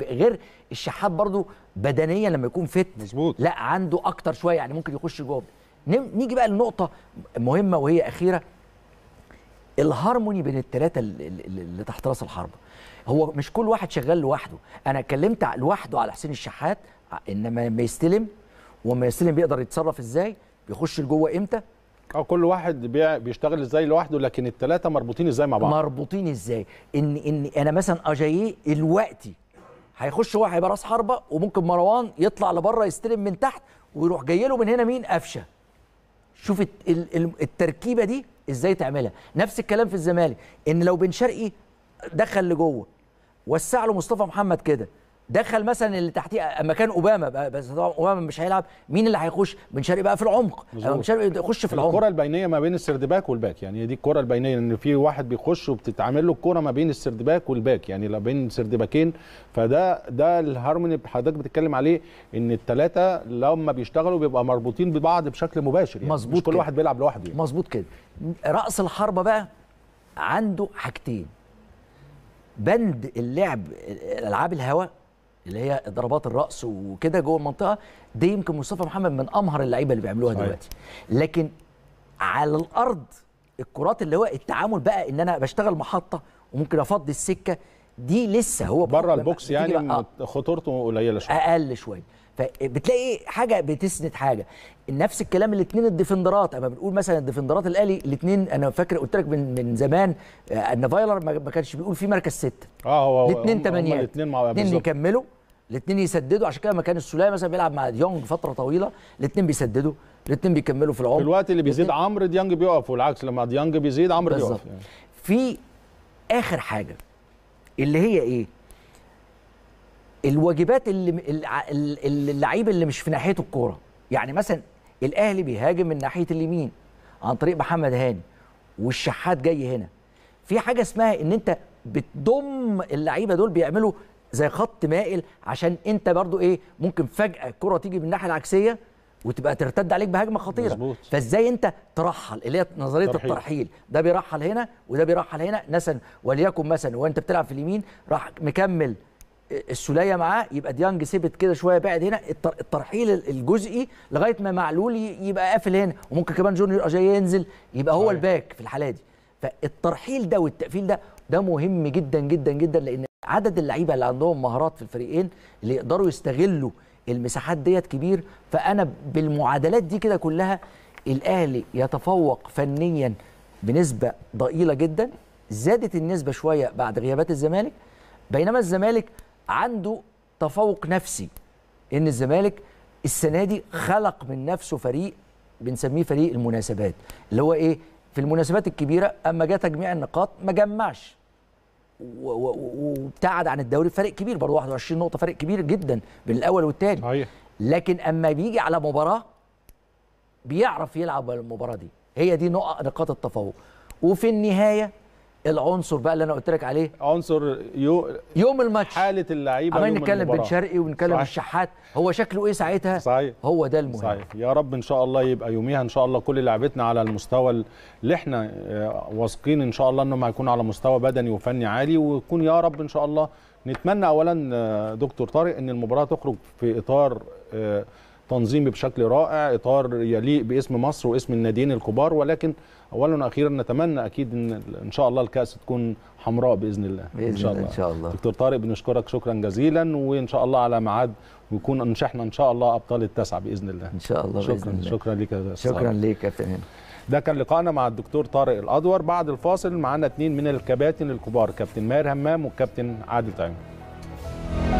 غير الشحات برضو بدنيا لما يكون فت مظبوط لا عنده اكتر شويه يعني ممكن يخش جوه نيجي بقى لنقطه مهمه وهي اخيره الهارموني بين الثلاثه اللي تحت راس الحربه هو مش كل واحد شغال لوحده انا اتكلمت لوحده على حسين الشحات انما لما يستلم وما يستلم بيقدر يتصرف ازاي بيخش لجوه امتى اه كل واحد بيشتغل ازاي لوحده لكن الثلاثه مربوطين ازاي مع بعض مربوطين ازاي ان ان انا مثلا اجاييه دلوقتي هيخش هو هيبقى راس حربه وممكن مروان يطلع لبره يستلم من تحت ويروح جاي له من هنا مين قفشه شوف التركيبه دي ازاي تعملها نفس الكلام في الزمالك ان لو بن شرقي دخل لجوه وسع له مصطفى محمد كده دخل مثلا اللي تحتيه مكان اوباما بس طبعا اوباما مش هيلعب مين اللي هيخش بن شرقي بقى في العمق بن شرقي يخش في العمق الكره البينيه ما بين السرد باك والباك يعني دي الكره البينيه ان في واحد بيخش وبتتعمل له الكره ما بين السرد باك والباك يعني لو بين سرد باكين فده ده الهارموني حضرتك بتتكلم عليه ان الثلاثه لما بيشتغلوا بيبقى مربوطين ببعض بشكل مباشر يعني مظبوط مش كل كده. واحد بيلعب لوحده يعني. مظبوط كده راس الحربه بقى عنده حاجتين بند اللعب الالعاب الهواء اللي هي ضربات الراس وكده جوه المنطقه دي يمكن مصطفى محمد من امهر اللعيبه اللي بيعملوها صحيح. دلوقتي لكن على الارض الكرات اللي هو التعامل بقى ان انا بشتغل محطه وممكن افضي السكه دي لسه هو بره البوكس يعني خطورته قليله شويه اقل شويه فبتلاقي حاجه بتسند حاجه نفس الكلام الاثنين الديفندرات اما بنقول مثلا الديفندرات الاهلي الاثنين انا فاكر قلت لك من, من زمان آه، ان فايلر ما كانش بيقول في مركز سته اه هو الاثنين ثمانيات الاثنين مع الاثنين يكملوا الاثنين يسددوا عشان كده مكان السلاي مثلا بيلعب مع ديونج فتره طويله الاثنين بيسددوا الاثنين بيكملوا في العمر في الوقت اللي بيزيد عمرو ديانج بيقف والعكس لما ديانج بيزيد عمرو بيقف يعني. في اخر حاجه اللي هي ايه الواجبات اللي اللعيب اللي مش في ناحيته الكوره يعني مثلا الاهلي بيهاجم من ناحيه اليمين عن طريق محمد هاني والشحات جاي هنا في حاجه اسمها ان انت بتضم اللعيبه دول بيعملوا زي خط مائل عشان انت برضو ايه ممكن فجاه الكره تيجي من الناحيه العكسيه وتبقى ترتد عليك بهجمه خطيره مزبوط. فازاي انت ترحل اللي هي نظريه ترحيل. الترحيل ده بيرحل هنا وده بيرحل هنا مثلا وليكن مثلا وانت بتلعب في اليمين راح مكمل السوليه معاه يبقى ديانج سيبت كده شويه بعد هنا الترحيل الجزئي لغايه ما معلول يبقى قافل هنا وممكن كمان جونيور يبقى جاي ينزل يبقى هو الباك في الحاله دي فالترحيل ده والتقفيل ده ده مهم جدا جدا جدا لان عدد اللعيبه اللي عندهم مهارات في الفريقين اللي يقدروا يستغلوا المساحات ديت كبير فانا بالمعادلات دي كده كلها الاهلي يتفوق فنيا بنسبه ضئيله جدا زادت النسبه شويه بعد غيابات الزمالك بينما الزمالك عنده تفوق نفسي ان الزمالك السنه دي خلق من نفسه فريق بنسميه فريق المناسبات اللي هو ايه في المناسبات الكبيره اما جه تجميع النقاط ما جمعش وابتعد عن الدوري فريق كبير برضه 21 نقطه فريق كبير جدا بين الاول والثاني صحيح لكن اما بيجي على مباراه بيعرف يلعب المباراه دي هي دي نقاط التفوق وفي النهايه العنصر بقى اللي انا قلت لك عليه عنصر يو... يوم الماتش حاله اللعيبه عمال نتكلم بن شرقي ونتكلم الشحات هو شكله ايه ساعتها صحيح. هو ده المهم صحيح. يا رب ان شاء الله يبقى يوميها ان شاء الله كل لعبتنا على المستوى اللي احنا آه، واثقين ان شاء الله انهم هيكونوا على مستوى بدني وفني عالي ويكون يا رب ان شاء الله نتمنى اولا آه، دكتور طارق ان المباراه تخرج في اطار آه، تنظيمي بشكل رائع اطار يليق باسم مصر واسم الناديين الكبار ولكن اولا واخيرا نتمنى اكيد ان ان شاء الله الكاس تكون حمراء باذن الله باذن ان شاء الله ان شاء الله دكتور طارق بنشكرك شكرا جزيلا وان شاء الله على ميعاد ويكون انشحنا ان شاء الله ابطال التسعه باذن الله ان شاء الله شكرا بإذن الله. شكرا لك يا شكرا لك يا ده كان لقائنا مع الدكتور طارق الادور بعد الفاصل معانا اثنين من الكباتن الكبار كابتن ماهر همام والكابتن عادل طعيم